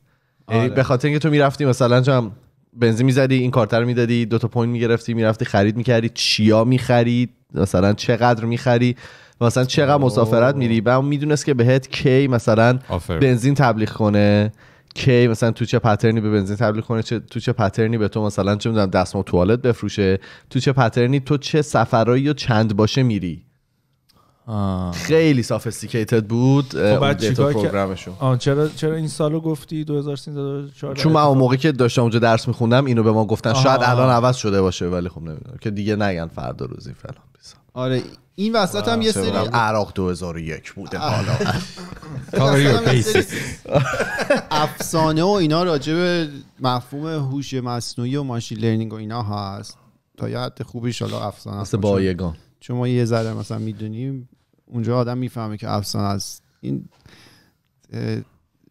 یعنی آره. به خاطر اینکه تو میرفتی مثلا چم بنزین میزدی این کارتر میدادی دو تا پوینت میگرفتی میرفتی خرید میکردی چیا میخری مثلا چقدر میخری مثلا چقدر مسافرت میری و میدونست که بهت کی مثلا بنزین تبلیغ کنه کی مثلا تو چه پترنی به بنزین تبلیغ کنه چه تو چه پترنی به تو مثلا چه میدونم دستمال توالت بفروشه تو چه پترنی تو چه سفرایی و چند باشه میری آه. خیلی سافستیکیتد بود خب دیتا چرا چرا این سالو گفتی 2013 چون من اون خب. موقع که داشتم اونجا درس میخوندم اینو به ما گفتن شاید الان عوض شده باشه ولی خب نمیدونم که دیگه نگن فردا روزی فلان آره این وسط هم یه سری عراق 2001 بوده حالا افسانه و اینا راجع به مفهوم هوش مصنوعی و ماشین لرنینگ و اینا هست تا یه حد خوبی حالا افسانه است بایگان چون ما یه ذره مثلا میدونیم اونجا آدم میفهمه که افسانه است این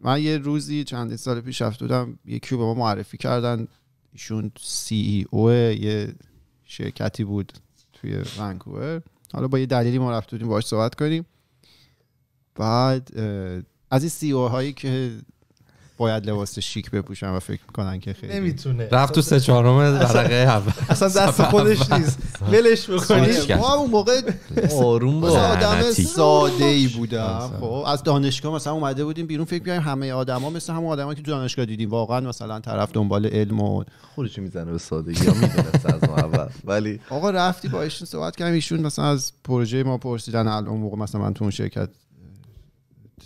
من یه روزی چند سال پیش رفته بودم یکی به ما معرفی کردن ایشون سی ای او یه شرکتی بود توی ونکوور حالا با یه دلیلی ما رفت بودیم باش صحبت کنیم بعد از این سی او هایی که باید لباس شیک بپوشن و فکر میکنن که خیلی نمیتونه رفت تو سه چهارم ورقه اول اصلا دست خودش نیست ولش بکنی ما اون موقع آروم با آدم ساده ای بودم خب از دانشگاه مثلا اومده بودیم بیرون فکر کنیم همه آدما مثل همون آدمایی که تو دانشگاه دیدیم واقعا مثلا طرف دنبال علم و خودش میزنه به سادگی اول ولی آقا رفتی با ایشون صحبت کردیم ایشون مثلا از پروژه ما پرسیدن الان موقع مثلا من تو اون شرکت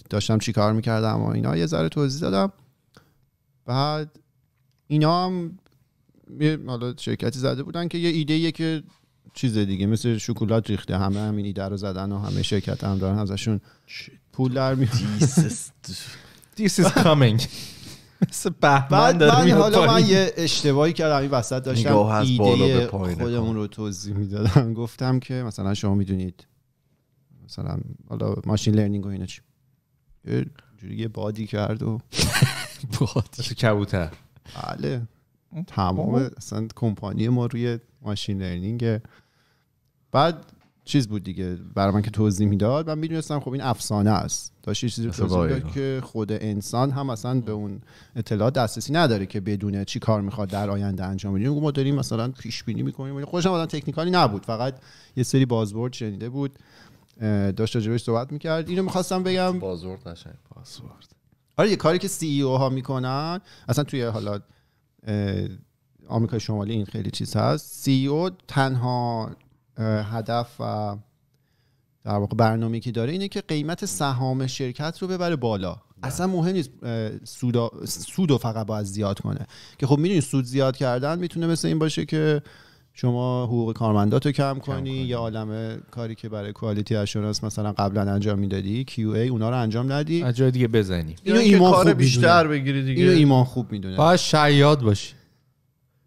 داشتم چی کار میکردم و اینا یه ذره توضیح دادم بعد اینا هم حالا شرکتی زده بودن که یه ایده که چیز دیگه مثل شکلات ریخته همه همین ایده رو زدن و همه شرکت هم دارن ازشون پول در میارن This is coming مثل من حالا من یه اشتباهی کردم این وسط داشتم ایده خودمون رو توضیح میدادم گفتم که مثلا شما میدونید مثلا حالا ماشین لرنینگ و اینا چی جوری یه بادی کرد و بادی کبوتر بله تمام اصلا کمپانی ما روی ماشین لرنینگ بعد چیز بود دیگه برای من که توضیح میداد من میدونستم خب این افسانه است داشت یه چیزی توضیح میداد که خود انسان هم اصلا به اون اطلاعات دسترسی نداره که بدونه چی کار میخواد در آینده انجام بده ما داریم مثلا پیش بینی میکنیم خودش هم آدم تکنیکالی نبود فقط یه سری بازورد شنیده بود داشت راجبش صحبت میکرد اینو میخواستم بگم بازورد نشه بازورد آره یه کاری که سی او e ها میکنن اصلا توی حالا آمریکای شمالی این خیلی چیز هست سی او e تنها هدف و در واقع برنامه که داره اینه که قیمت سهام شرکت رو ببره بالا اصلا مهم نیست سود و فقط باید زیاد کنه که خب میدونی سود زیاد کردن میتونه مثل این باشه که شما حقوق کارمندات رو کم, کنی یا عالم کاری که برای کوالیتی اشورنس مثلا قبلا انجام میدادی کیو ای اونا رو انجام ندی از جای دیگه بزنی اینو ایمان خوب بیشتر بگیری دیگه اینو ایمان خوب میدونه باید شیاد باشی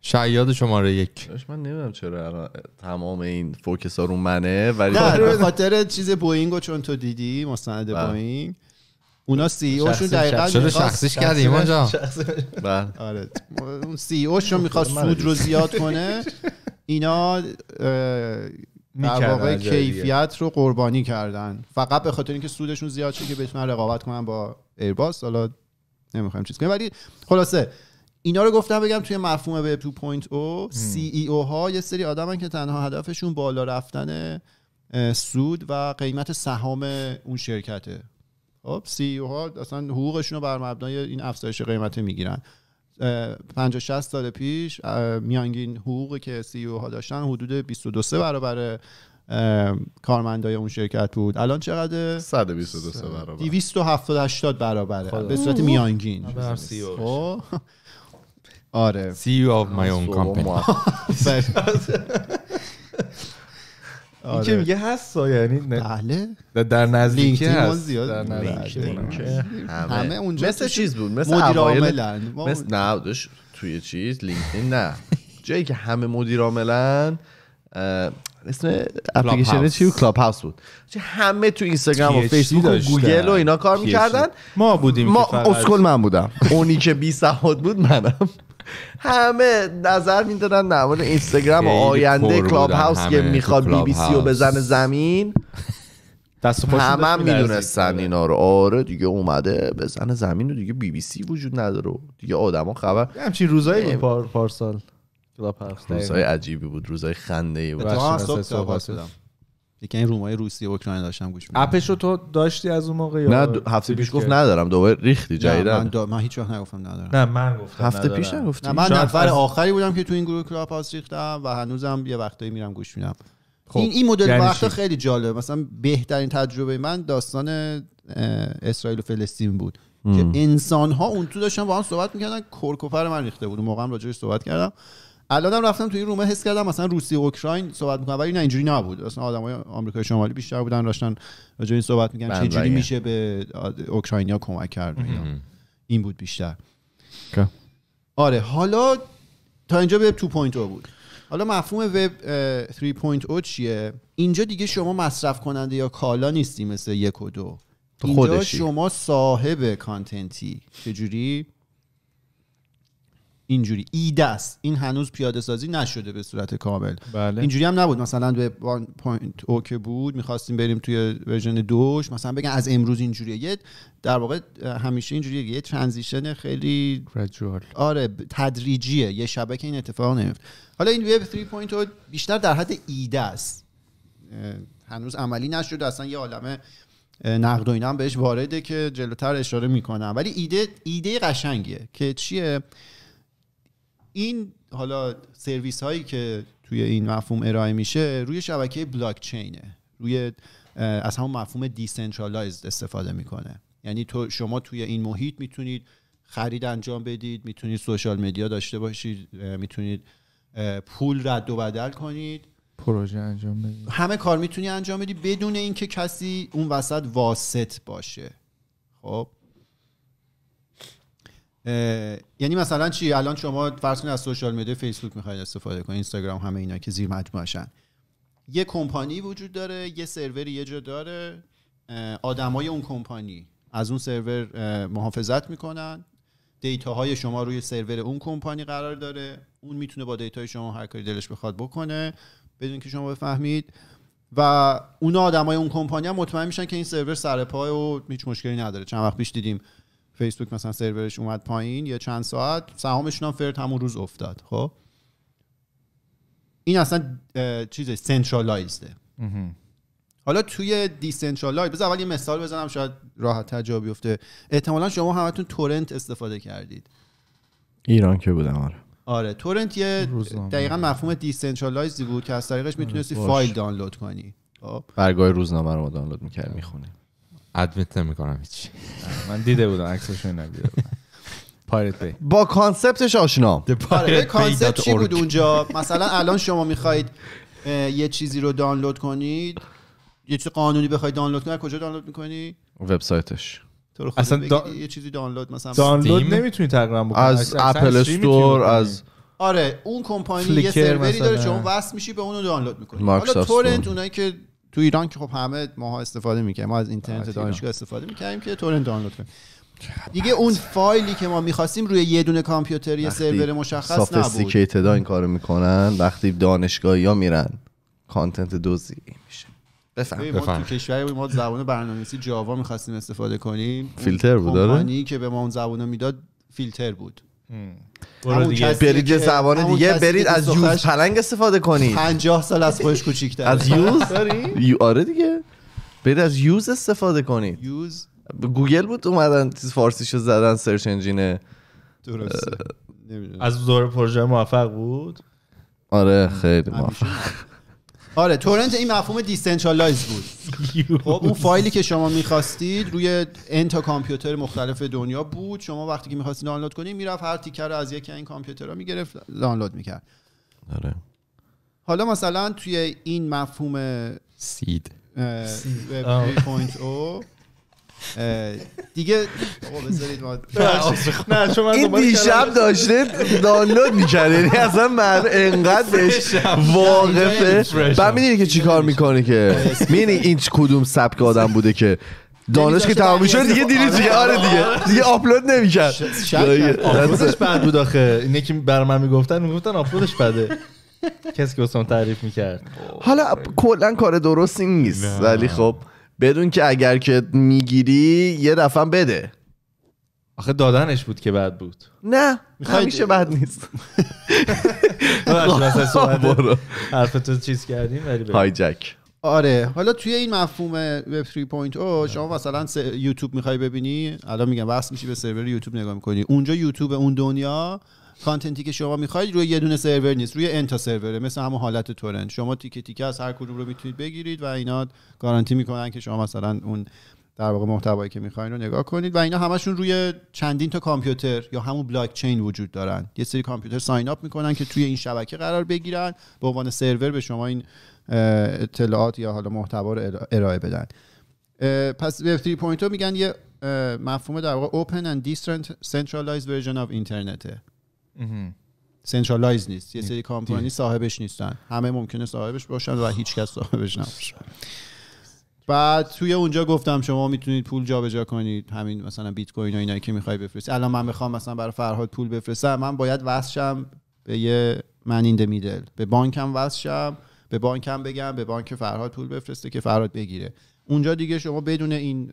شیاد شماره یک من نمیدونم چرا تمام این فوکس ها رو منه ولی خب. به خاطر چیز بوینگ چون تو دیدی مستند بله. بوینگ اونا سی اوشون e دقیقا شده شخصیش کردی ایمان جان بله. آره اون سی اوشون e میخواست سود رو زیاد کنه اینا در واقع کیفیت رو قربانی کردن فقط به خاطر اینکه سودشون زیاد شه که بتونن رقابت کنن با ایرباس حالا نمیخوایم چیز کنیم ولی خلاصه اینا رو گفتم بگم توی مفهوم وب 2.0 سی ای او e ها یه سری آدمن که تنها هدفشون بالا رفتن سود و قیمت سهام اون شرکته خب سی او e ها اصلا حقوقشون رو بر مبنای این افزایش قیمت میگیرن 50 60 سال پیش میانگین حقوقی که سی او e ها داشتن حدود 22 برابر کارمندای اون شرکت بود الان چقدر 123 برابر 270 برابره به صورت میانگین آره CEO of my own company بله. این که آره. میگه هست یعنی بله در نزدیکی هست در نزدیکی آره. همه اونجا مثل چیز بود مثل مدیر عاملن مثل نه توی چیز لینکدین نه جایی که همه مدیر عاملن اسم اپلیکیشن چی کلاب هاوس بود چه همه تو اینستاگرام و فیسبوک و گوگل و اینا کار میکردن ما بودیم ما اسکل من بودم اونی که بی سواد بود منم همه نظر میدادن در مورد اینستاگرام آینده کلاب هاوس که میخواد بی بی سی رو بزنه زمین دست همه هم میدونستن اینا رو آره دیگه اومده بزنه زمین رو دیگه بی بی سی وجود نداره دیگه آدما خبر همچین روزایی پارسال روزای عجیبی بود روزای خنده ای بود یکی این رومای روسیه و اوکراین داشتم گوش می‌دم. اپش رو تو داشتی از اون موقع نه آره؟ هفته پیش گفت ندارم دوباره ریختی جدیدا من, دا... من هیچ وقت نگفتم ندارم نه من گفتم هفته ندارم. پیش نه من نفر آخری بودم که تو این گروه کلاب هاوس ریختم و هنوزم یه وقتایی میرم گوش میدم خب. این این مدل یعنی وقت خیلی جالبه مثلا بهترین تجربه من داستان اسرائیل و فلسطین بود که انسان ها اون تو داشتن با هم صحبت میکردن کرکوفر من ریخته بود اون موقع راجعش صحبت کردم الانم رفتم توی رومه حس کردم مثلا و اوکراین صحبت میکنن ولی نه اینجوری نبود اصلا آدمای آمریکای شمالی بیشتر بودن داشتن راجع این صحبت میگن چه میشه به اوکراینیا کمک کرد این بود بیشتر آره حالا تا اینجا وب 2.0 بود حالا مفهوم وب 3.0 چیه اینجا دیگه شما مصرف کننده یا کالا نیستی مثل یک و دو اینجا شما صاحب کانتنتی چجوری اینجوری ایده است این هنوز پیاده سازی نشده به صورت کامل بله. اینجوری هم نبود مثلا به او که بود میخواستیم بریم توی ورژن دوش مثلا بگن از امروز اینجوریه یه در واقع همیشه اینجوریه یه ترانزیشن خیلی آره تدریجیه یه شبکه این اتفاق نمیفته حالا این وب پوینت بیشتر در حد ایده است هنوز عملی نشده اصلا یه عالمه نقد و بهش وارده که جلوتر اشاره میکنم ولی ایده ایده قشنگیه که چیه این حالا سرویس هایی که توی این مفهوم ارائه میشه روی شبکه بلاک چینه روی از همون مفهوم دیسنترالایز استفاده میکنه یعنی تو شما توی این محیط میتونید خرید انجام بدید میتونید سوشال مدیا داشته باشید میتونید پول رد و بدل کنید پروژه انجام بدید همه کار میتونی انجام بدی بدون اینکه کسی اون وسط واسط باشه خب یعنی مثلا چی الان شما فرض از سوشال مدیا فیسبوک میخواید استفاده کنید اینستاگرام همه اینا که زیر مجموعشن یه کمپانی وجود داره یه سرور یه جا داره آدمای اون کمپانی از اون سرور محافظت میکنن های شما روی سرور اون کمپانی قرار داره اون میتونه با دیتای شما هر کاری دلش بخواد بکنه بدون که شما بفهمید و اون آدمای اون کمپانی هم مطمئن میشن که این سرور سر پای و هیچ مشکلی نداره چند وقت پیش دیدیم فیسبوک مثلا سرورش اومد پایین یه چند ساعت سهامشون هم فرد همون روز افتاد خب این اصلا چیز سنترالایزده حالا توی دیسنترالایز بذار اول یه مثال بزنم شاید راحت تر جا بیفته احتمالا شما همتون تورنت استفاده کردید ایران که بودم آره آره تورنت یه دقیقا مفهوم دیسنترالایزی بود که از طریقش میتونستی آره، فایل دانلود کنی خب؟ برگاه روزنامه رو دانلود میکرد میخونه. ادمیت کنم هیچ من دیده بودم عکسش ندیده بودم با کانسپتش آشنا آره کانسپت چی بود اونجا مثلا الان شما میخواید یه چیزی رو دانلود کنید یه چیز قانونی بخواید دانلود کنید کجا دانلود میکنی وبسایتش تو اصلا دا... یه چیزی دانلود مثلا دانلود نمیتونی تقریبا بکنی از اپل استور از آره اون کمپانی یه سروری داره چون وصل میشی به اون دانلود میکنی حالا تورنت اونایی که تو ایران که خب همه ماها استفاده میکنیم ما از اینترنت دانشگاه استفاده میکنیم که تورنت دانلود کنیم دیگه اون فایلی که ما میخواستیم روی یه دونه کامپیوتر یه سرور مشخص نبود ابتدا این کارو میکنن وقتی دانشگاهی ها میرن کانتنت دوزی میشه بفهم ما تو کشوری ما زبان برنامه‌نویسی جاوا میخواستیم استفاده کنیم فیلتر بود آره؟ که به ما اون زبان میداد فیلتر بود برید یه زبان دیگه برید از یوز پلنگ استفاده کنید 50 سال از خودش کوچیک‌تر از یوز آره دیگه برید از یوز استفاده کنید یوز گوگل بود اومدن چیز فارسیشو زدن سرچ انجین از دور پروژه موفق بود آره خیلی موفق آره تورنت این مفهوم دیسنترالایز بود خب اون فایلی که شما میخواستید روی ان تا کامپیوتر مختلف دنیا بود شما وقتی که میخواستید دانلود کنید میرفت هر تیکر رو از یکی این کامپیوترها میگرفت دانلود میکرد آره حالا مثلا توی این مفهوم سید او دیگه نه این دیشب داشته دانلود میکرد یعنی اصلا من انقدر واقفه یعنی بعد میدونی که چی کار میکنه که میدونی این کدوم سبک آدم بوده که دانش که تمام شد دیگه دیلی دیگه آره. آره دیگه دیگه آپلود نمیکرد آپلودش بد بود آخه اینه که برای من میگفتن میگفتن آپلودش بده کسی که واسم تعریف میکرد حالا کلا کار درستی نیست ولی خب بدون که اگر که میگیری یه دفعه بده آخه دادنش بود که بد بود نه همیشه بد نیست حرفتو چیز کردیم های جک آره حالا توی این مفهوم وب 3.0 شما مثلا یوتیوب میخوای ببینی الان میگم وصل میشی به سرور یوتیوب نگاه میکنی اونجا یوتیوب اون دنیا کانتنتی که شما میخواید روی یه دونه سرور نیست روی انتا سروره مثل همون حالت تورنت شما تیکه تیکه از هر کدوم رو میتونید بگیرید و اینا گارانتی میکنن که شما مثلا اون در واقع محتوایی که میخواین رو نگاه کنید و اینا همشون روی چندین تا کامپیوتر یا همون بلاک چین وجود دارن یه سری کامپیوتر ساین اپ میکنن که توی این شبکه قرار بگیرن به عنوان سرور به شما این اطلاعات یا حالا محتوا رو ارائه بدن پس وب 3.0 میگن یه مفهوم در واقع open and version of اینترنته سنترالایز نیست یه سری کامپانی صاحبش نیستن همه ممکنه صاحبش باشن و هیچکس صاحبش نباشه بعد توی اونجا گفتم شما میتونید پول جابجا جا کنید همین مثلا بیت کوین و اینایی که میخوای بفرستی الان من میخوام مثلا برای فرهاد پول بفرستم من باید وصلشم به یه من این میدل به بانکم وصلشم به بانکم بگم به بانک فرهاد پول بفرسته که فرهاد بگیره اونجا دیگه شما بدون این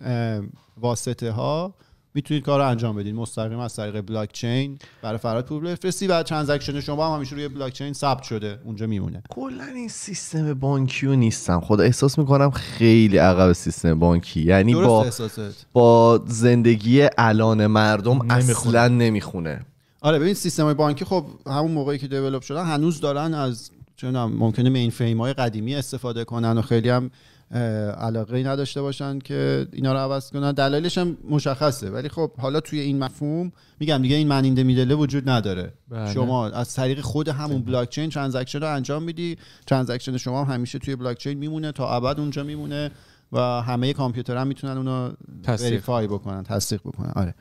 واسطه ها میتونید کار رو انجام بدید مستقیم از طریق بلاک چین برای فراد پول بفرستی و ترانزکشن شما هم همیشه روی بلاک چین ثبت شده اونجا میمونه کلا این سیستم بانکیو نیستم خدا احساس میکنم خیلی عقب سیستم بانکی یعنی با با زندگی الان مردم اصلا نمیخونه آره ببین سیستم بانکی خب همون موقعی که دیولپ شدن هنوز دارن از چون ممکنه مین فریم های قدیمی استفاده کنن و خیلی هم علاقه نداشته باشن که اینا رو عوض کنن دلایلش هم مشخصه ولی خب حالا توی این مفهوم میگم دیگه این منینده میدله وجود نداره بله. شما از طریق خود همون بلاک چین ترانزکشن رو انجام میدی ترانزکشن شما هم همیشه توی بلاک چین میمونه تا ابد اونجا میمونه و همه کامپیوترها هم میتونن اونو وریفای بکنن تصدیق بکنن آره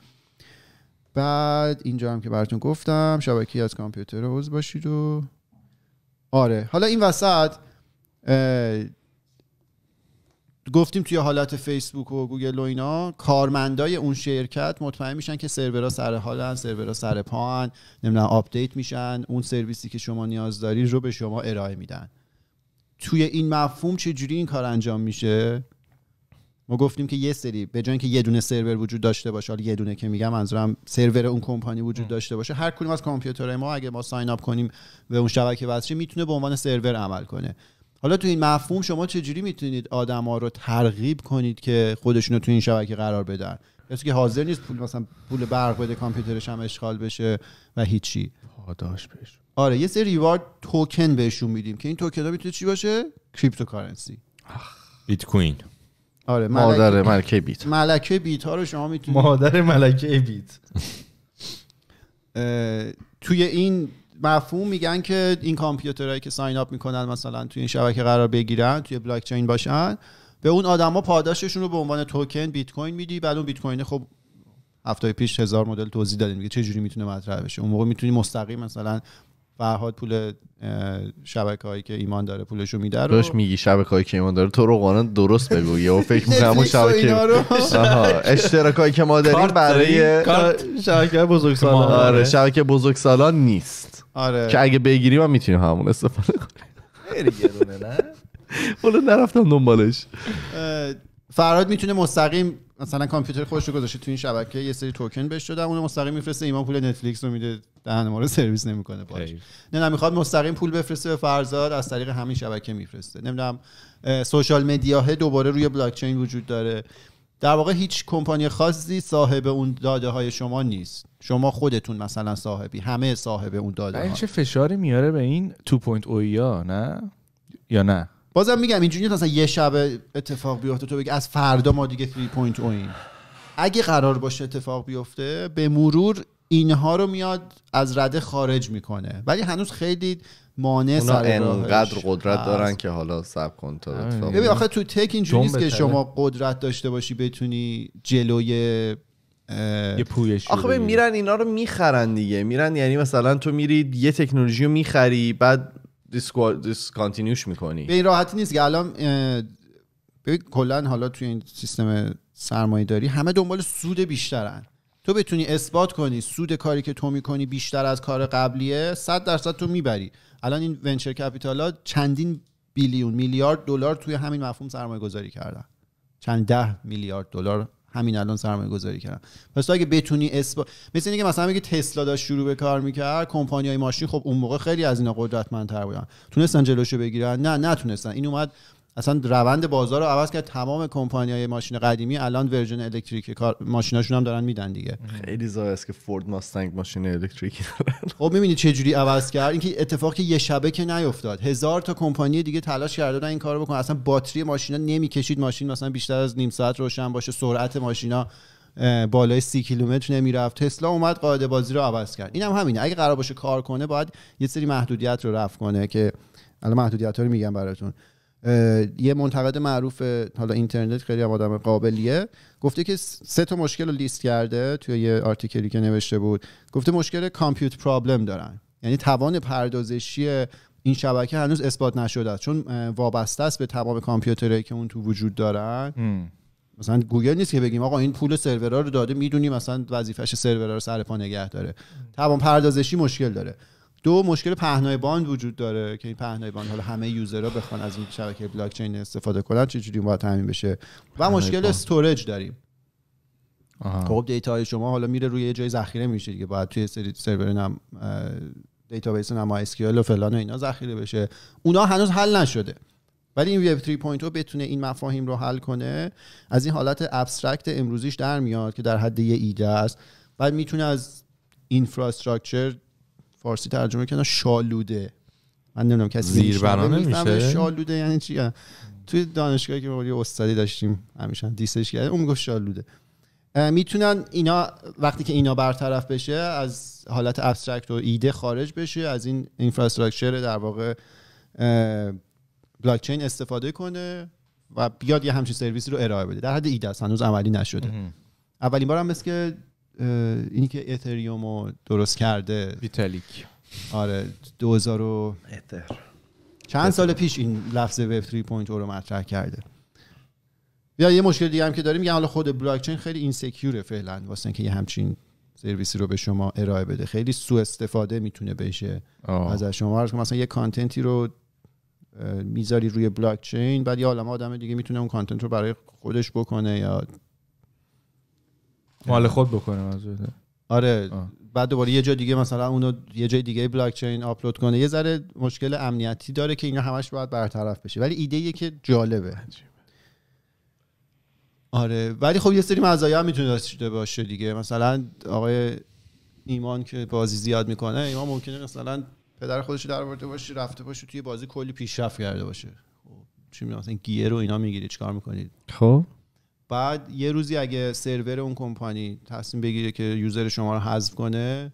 بعد اینجا هم که براتون گفتم شبکه از کامپیوتر عضو باشید و آره حالا این وسط گفتیم توی حالت فیسبوک و گوگل و اینا کارمندای اون شرکت مطمئن میشن که سرورها سر حالن سرورها سر پان نمیدونم آپدیت میشن اون سرویسی که شما نیاز دارید رو به شما ارائه میدن توی این مفهوم چه جوری این کار انجام میشه ما گفتیم که یه سری به جای اینکه یه دونه سرور وجود داشته باشه حالا یه دونه که میگم منظورم سرور اون کمپانی وجود داشته باشه هر کدوم از کامپیوترهای ما اگه ما ساین اپ کنیم به اون شبکه وصلی میتونه به عنوان سرور عمل کنه حالا تو این مفهوم شما چجوری میتونید آدما رو ترغیب کنید که خودشون رو تو این شبکه قرار بدن کسی که حاضر نیست پول مثلا پول برق بده کامپیوترش هم اشغال بشه و هیچی پاداش بهش آره یه سری ریوارد توکن بهشون میدیم که این توکن ها میتونه چی باشه کریپتوکارنسی آره، بیت کوین آره مادر ملکه بیت ملکه بیت ها رو شما میتونید مادر ملکه بیت توی این مفهوم میگن که این کامپیوترهایی که ساین اپ میکنن مثلا توی این شبکه قرار بگیرن توی بلاک چین باشن به اون آدما پاداششون رو به عنوان توکن بیت کوین میدی بعد اون بیت کوین خب هفته پیش هزار مدل توضیح دادیم میگه چه جوری میتونه مطرح بشه اون موقع میتونی مستقیم مثلا فرهاد پول شبکه هایی که ایمان داره پولش میده رو میگی شبکه هایی که ایمان داره تو قانون درست بگو یا فکر میکنم اون شبکه اشتراک هایی که ما داریم برای شبکه بزرگ سالان آره،, آره شبکه بزرگ سالان نیست آره که اگه بگیریم هم میتونیم همون استفاده کنیم خیلی نه نرفتم دنبالش فرهاد میتونه مستقیم مثلا کامپیوتر خودش رو گذاشته تو این شبکه یه سری توکن بهش دادن اون مستقیم میفرسته ایمان پول نتفلیکس رو میده دهن ما رو سرویس نمیکنه باش نه نه میخواد مستقیم پول بفرسته به فرزاد از طریق همین شبکه میفرسته نمیدونم سوشال مدیاه دوباره روی بلاک چین وجود داره در واقع هیچ کمپانی خاصی صاحب اون داده های شما نیست شما خودتون مثلا صاحبی همه صاحب اون داده ها بله، چه فشاری میاره به این 2.0 نه یا نه بازم میگم اینجوری نیست مثلا یه شب اتفاق بیفته تو بگی از فردا ما دیگه 3.0 این اگه قرار باشه اتفاق بیفته به مرور اینها رو میاد از رده خارج میکنه ولی هنوز خیلی مانع سر انقدر قدرت دارن که حالا سب کن تا آره. ببین آخه تو تک اینجوری که شما قدرت داشته باشی بتونی جلوی یه پویش آخه ببین میرن اینا رو میخرن دیگه میرن یعنی مثلا تو میرید یه تکنولوژی رو میخری بعد میکنی به این راحتی نیست که الان ببین کلا حالا توی این سیستم سرمایه داری همه دنبال سود بیشترن تو بتونی اثبات کنی سود کاری که تو میکنی بیشتر از کار قبلیه صد درصد تو میبری الان این ونچر کپیتال ها چندین بیلیون میلیارد دلار توی همین مفهوم سرمایه گذاری کردن چند ده میلیارد دلار همین الان سرمایه گذاری کردم پس اگه بتونی اسب مثل اینکه مثلا میگه تسلا داشت شروع به کار میکرد کمپانی های ماشین خب اون موقع خیلی از اینا قدرتمندتر بودن تونستن جلوشو بگیرن نه نتونستن این اومد اصلا روند بازار رو عوض کرد تمام کمپانی های ماشین قدیمی الان ورژن الکتریک ماشیناشون هم دارن میدن دیگه خیلی زایه است که فورد ماستنگ ماشین الکتریکی دارن خب میبینی چه جوری عوض کرد اینکه اتفاق که یه شبه که نیفتاد هزار تا کمپانی دیگه تلاش کردن این کارو بکنن اصلا باتری ماشینا نمیکشید ماشین مثلا بیشتر از نیم ساعت روشن باشه سرعت ماشینا بالای سی کیلومتر نمیرفت تسلا اومد قاعده بازی رو عوض کرد این هم همینه اگه قرار باشه کار کنه باید یه سری محدودیت رو رفع کنه که الان محدودیت رو میگم براتون یه منتقد معروف حالا اینترنت خیلی آدم قابلیه گفته که سه تا مشکل رو لیست کرده توی یه آرتیکلی که نوشته بود گفته مشکل کامپیوت پرابلم دارن یعنی توان پردازشی این شبکه هنوز اثبات نشده است چون وابسته است به تمام کامپیوترهایی که اون تو وجود دارن مثلا گوگل نیست که بگیم آقا این پول سرورها رو داده میدونیم مثلا وظیفش سرورها رو سر پا نگه داره توان پردازشی مشکل داره دو مشکل پهنای باند وجود داره که این پهنای باند حالا همه یوزرها بخوان از این شبکه بلاک چین استفاده کنن چه جوری باید تامین بشه و مشکل استوریج داریم خب دیتا های شما حالا میره روی یه جای ذخیره میشه دیگه باید توی سری سرور نم دیتابیس نم ال و فلان و اینا ذخیره بشه اونا هنوز حل نشده ولی این وب 3.0 بتونه این مفاهیم رو حل کنه از این حالت ابسترکت امروزیش در میاد که در حد یه ایده است بعد میتونه از اینفراستراکچر فارسی ترجمه کردن شالوده من نمیدونم کسی برنامه میشه شالوده یعنی چی توی دانشگاهی که یه استادی داشتیم همیشه دیستش کرد اون میگفت شالوده میتونن اینا وقتی که اینا برطرف بشه از حالت ابسترکت و ایده خارج بشه از این اینفراستراکچر در واقع بلاکچین استفاده کنه و بیاد یه همچین سرویسی رو ارائه بده در حد ایده هنوز عملی نشده اولین هم هم که اینی که اتریوم رو درست کرده ویتالیک آره 2000 و... چند سال پیش این لفظ وب 3.0 رو مطرح کرده یا یه مشکل دیگه هم که داریم میگن حالا خود بلاک چین خیلی اینسکیوره فعلا واسه اینکه یه همچین سرویسی رو به شما ارائه بده خیلی سوء استفاده میتونه بشه آه. از شما مثلا یه کانتنتی رو میذاری روی بلاک چین بعد یه عالمه آدم دیگه میتونه اون کانتنت رو برای خودش بکنه یا مال خود بکنه منظورته آره بعد دوباره یه جا دیگه مثلا اونو یه جای دیگه بلاک چین آپلود کنه یه ذره مشکل امنیتی داره که اینا همش باید برطرف بشه ولی ایده یه که جالبه آره ولی خب یه سری مزایا هم میتونه داشته باشه دیگه مثلا آقای ایمان که بازی زیاد میکنه ایمان ممکنه مثلا پدر خودش در درآورده باشه رفته باشه توی بازی کلی پیشرفت کرده باشه خب چی مثلا گیر رو اینا میگیری چیکار میکنید خب بعد یه روزی اگه سرور اون کمپانی تصمیم بگیره که یوزر شما رو حذف کنه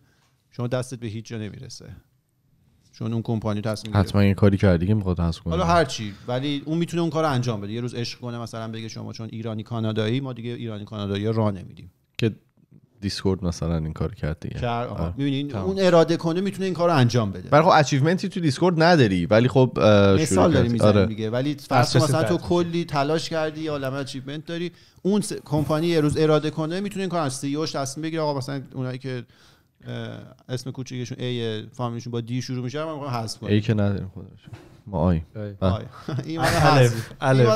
شما دستت به هیچ جا نمیرسه چون اون کمپانی تصمیم حتما این کاری کردی که میخواد حذف کنه حالا هر چی ولی اون میتونه اون کار رو انجام بده یه روز عشق کنه مثلا بگه شما چون ایرانی کانادایی ما دیگه ایرانی کانادایی را نمیدیم که دیسکورد مثلا این کار کرد دیگه میبینی اون اراده کنه میتونه این کار رو انجام بده برای خب اچیومنتی تو دیسکورد نداری ولی خب مثال داری میزنی آره. ولی فرض مثلا تو کلی تلاش کردی یا عالمه اچیومنت داری اون کمپانی یه روز اراده کنه میتونه این کار از سیوش e تصمیم بگیره آقا مثلا اونایی که اسم کوچیکشون ای فامیلشون با دی شروع میشه من حذف ای که نداریم خودشون ما آی این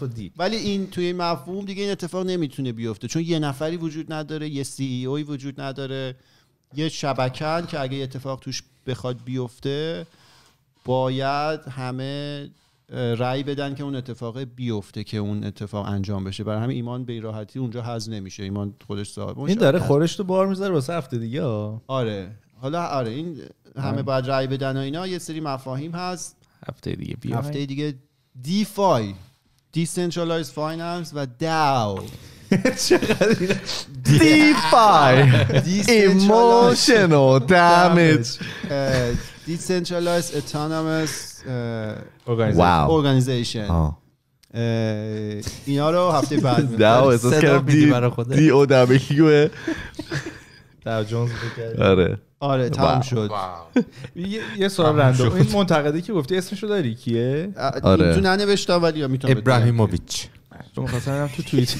و دی ولی این توی مفهوم دیگه این اتفاق نمیتونه بیفته چون یه نفری وجود نداره یه سی ای اوی وجود نداره یه شبکن که اگه اتفاق توش بخواد بیفته باید همه رأی بدن که اون اتفاق بیفته که اون اتفاق انجام بشه برای همین ایمان به راحتی اونجا حذف نمیشه ایمان خودش صاحب این داره خورش تو بار میذاره واسه هفته دیگه آره حالا آره این همه آره. باید رأی بدن و اینا یه سری مفاهیم هست هفته دیگه بیا هفته آره. دیگه دیفای دیسنترالایز فایننس و داو دیفای ایموشنال دمیج دیسنترالایز اتانامس اورگانایزیشن اینا رو هفته بعد داو اساس کردم دی او دبلیو در جونز آره آره تمام شد یه سوال رندوم این منتقدی که گفتی اسمشو داری کیه آره تو ننوشتا ولی میتونم ابراهیموویچ تو می‌خواستم تو توییت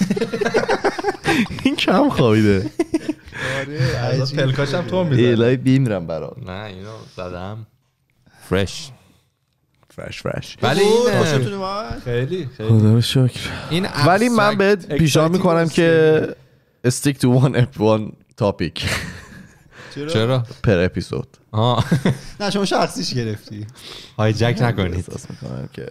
این کم خوابیده آره پلکاشم تو می‌زنم الهی بیمیرم برات نه اینو زدم فرش فرش فرش ولی خب، خیلی خیلی شکر ولی من بهت پیشنهاد میکنم که استیک تو وان اپ وان تاپیک چرا؟ پر اپیزود نه شما شخصیش گرفتی های جک نکنید که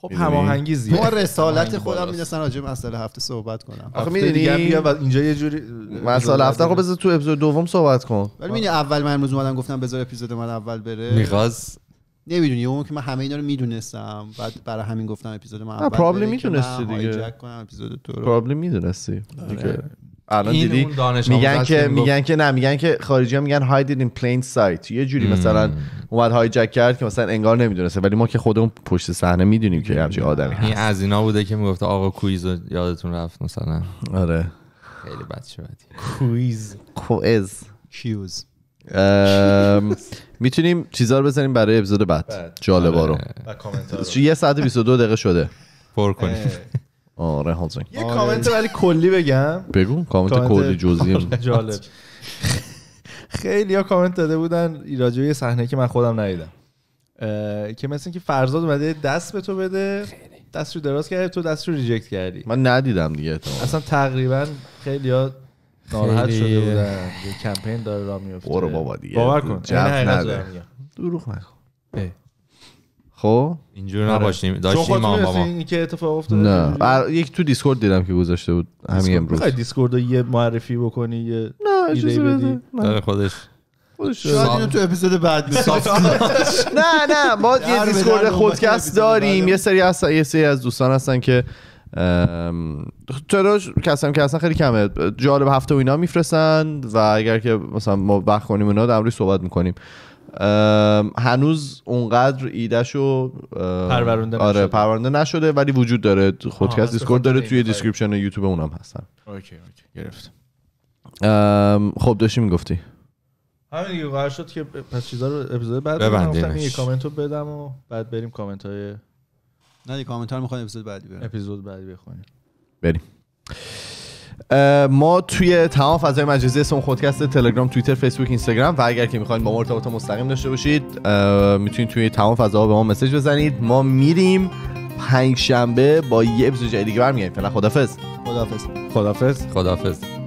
خب هماهنگی زیاد ما رسالت خودم میدونستن راجع مسئله هفته صحبت کنم آخه میدونی اینجا یه جوری مسئله هفته خب بذار تو اپیزود دوم صحبت کن ولی میدونی اول من امروز اومدم گفتم بذار اپیزود من اول بره میخواست نمیدونی اون که من همه اینا رو میدونستم بعد برای همین گفتم اپیزود من اول پرابلم میدونستی دیگه پرابلم میدونستی آره. الان دیدی میگن که میگن که نه میگن که خارجی ها میگن هایی دیدین پلین سایت یه جوری مم. مثلا اومد جک کرد که مثلا انگار نمیدونسته ولی ما که خودمون پشت صحنه میدونیم که همچین آدمی هست این از اینا بوده که میگفته آقا کویز یادتون رفت مثلا آره خیلی بد شد کویز کوئز کیوز میتونیم چیزا رو بزنیم برای اپیزود بعد جالبا آره. رو یه ساعت 22 دقیقه شده پر کنیم آره حاضر یه کامنت ولی کلی بگم بگو کامنت کلی جزئی جالب خیلی ها کامنت داده بودن ایراجوی یه صحنه که من خودم ندیدم که مثل که فرزاد اومده دست به تو بده دست رو دراز کرد تو دست رو ریجکت کردی من ندیدم دیگه اصلا تقریبا خیلی ها ناراحت شده بودن یه کمپین داره را میفته برو بابا دیگه باور کن یعنی دروغ نکن خب اینجوری آره. نباشیم داشتیم ما بابا این که اتفاق افتاده نه بر... یک تو دیسکورد دیدم که گذاشته بود همین امروز دیسکورد یه معرفی بکنی یه نه ایده بدی نه آره، خودش شاید تو اپیزود بعد نه نه ما یه دیسکورد خودکست داریم یه سری از یه از دوستان هستن که چرا کسم که اصلا خیلی کمه جالب هفته و اینا میفرستن و اگر که مثلا ما وقت کنیم اونا در صحبت میکنیم هنوز اونقدر ایدهشو پرورنده آره پرورنده نشده ولی وجود داره خودکست دیسکورد داره توی دیسکریپشن یوتیوب اونم هستن اوکی اوکی گرفت خب داشتی میگفتی همین دیگه قرار شد که پس چیزا رو اپیزود بعد ببندیم یه کامنت رو بدم و بعد بریم کامنت های نه کامنت ها رو میخوایم اپیزود بعدی بریم اپیزود بعدی بخونیم بریم ما توی تمام فضای مجازی اسم خودکست تلگرام توییتر فیسبوک اینستاگرام و اگر که میخواین با ما ارتباط مستقیم داشته باشید میتونید توی تمام فضاها به ما مسج بزنید ما میریم پنج شنبه با یه اپیزود جدید دیگه برمیگردیم فعلا خدافظ خدافظ خدافظ خدافظ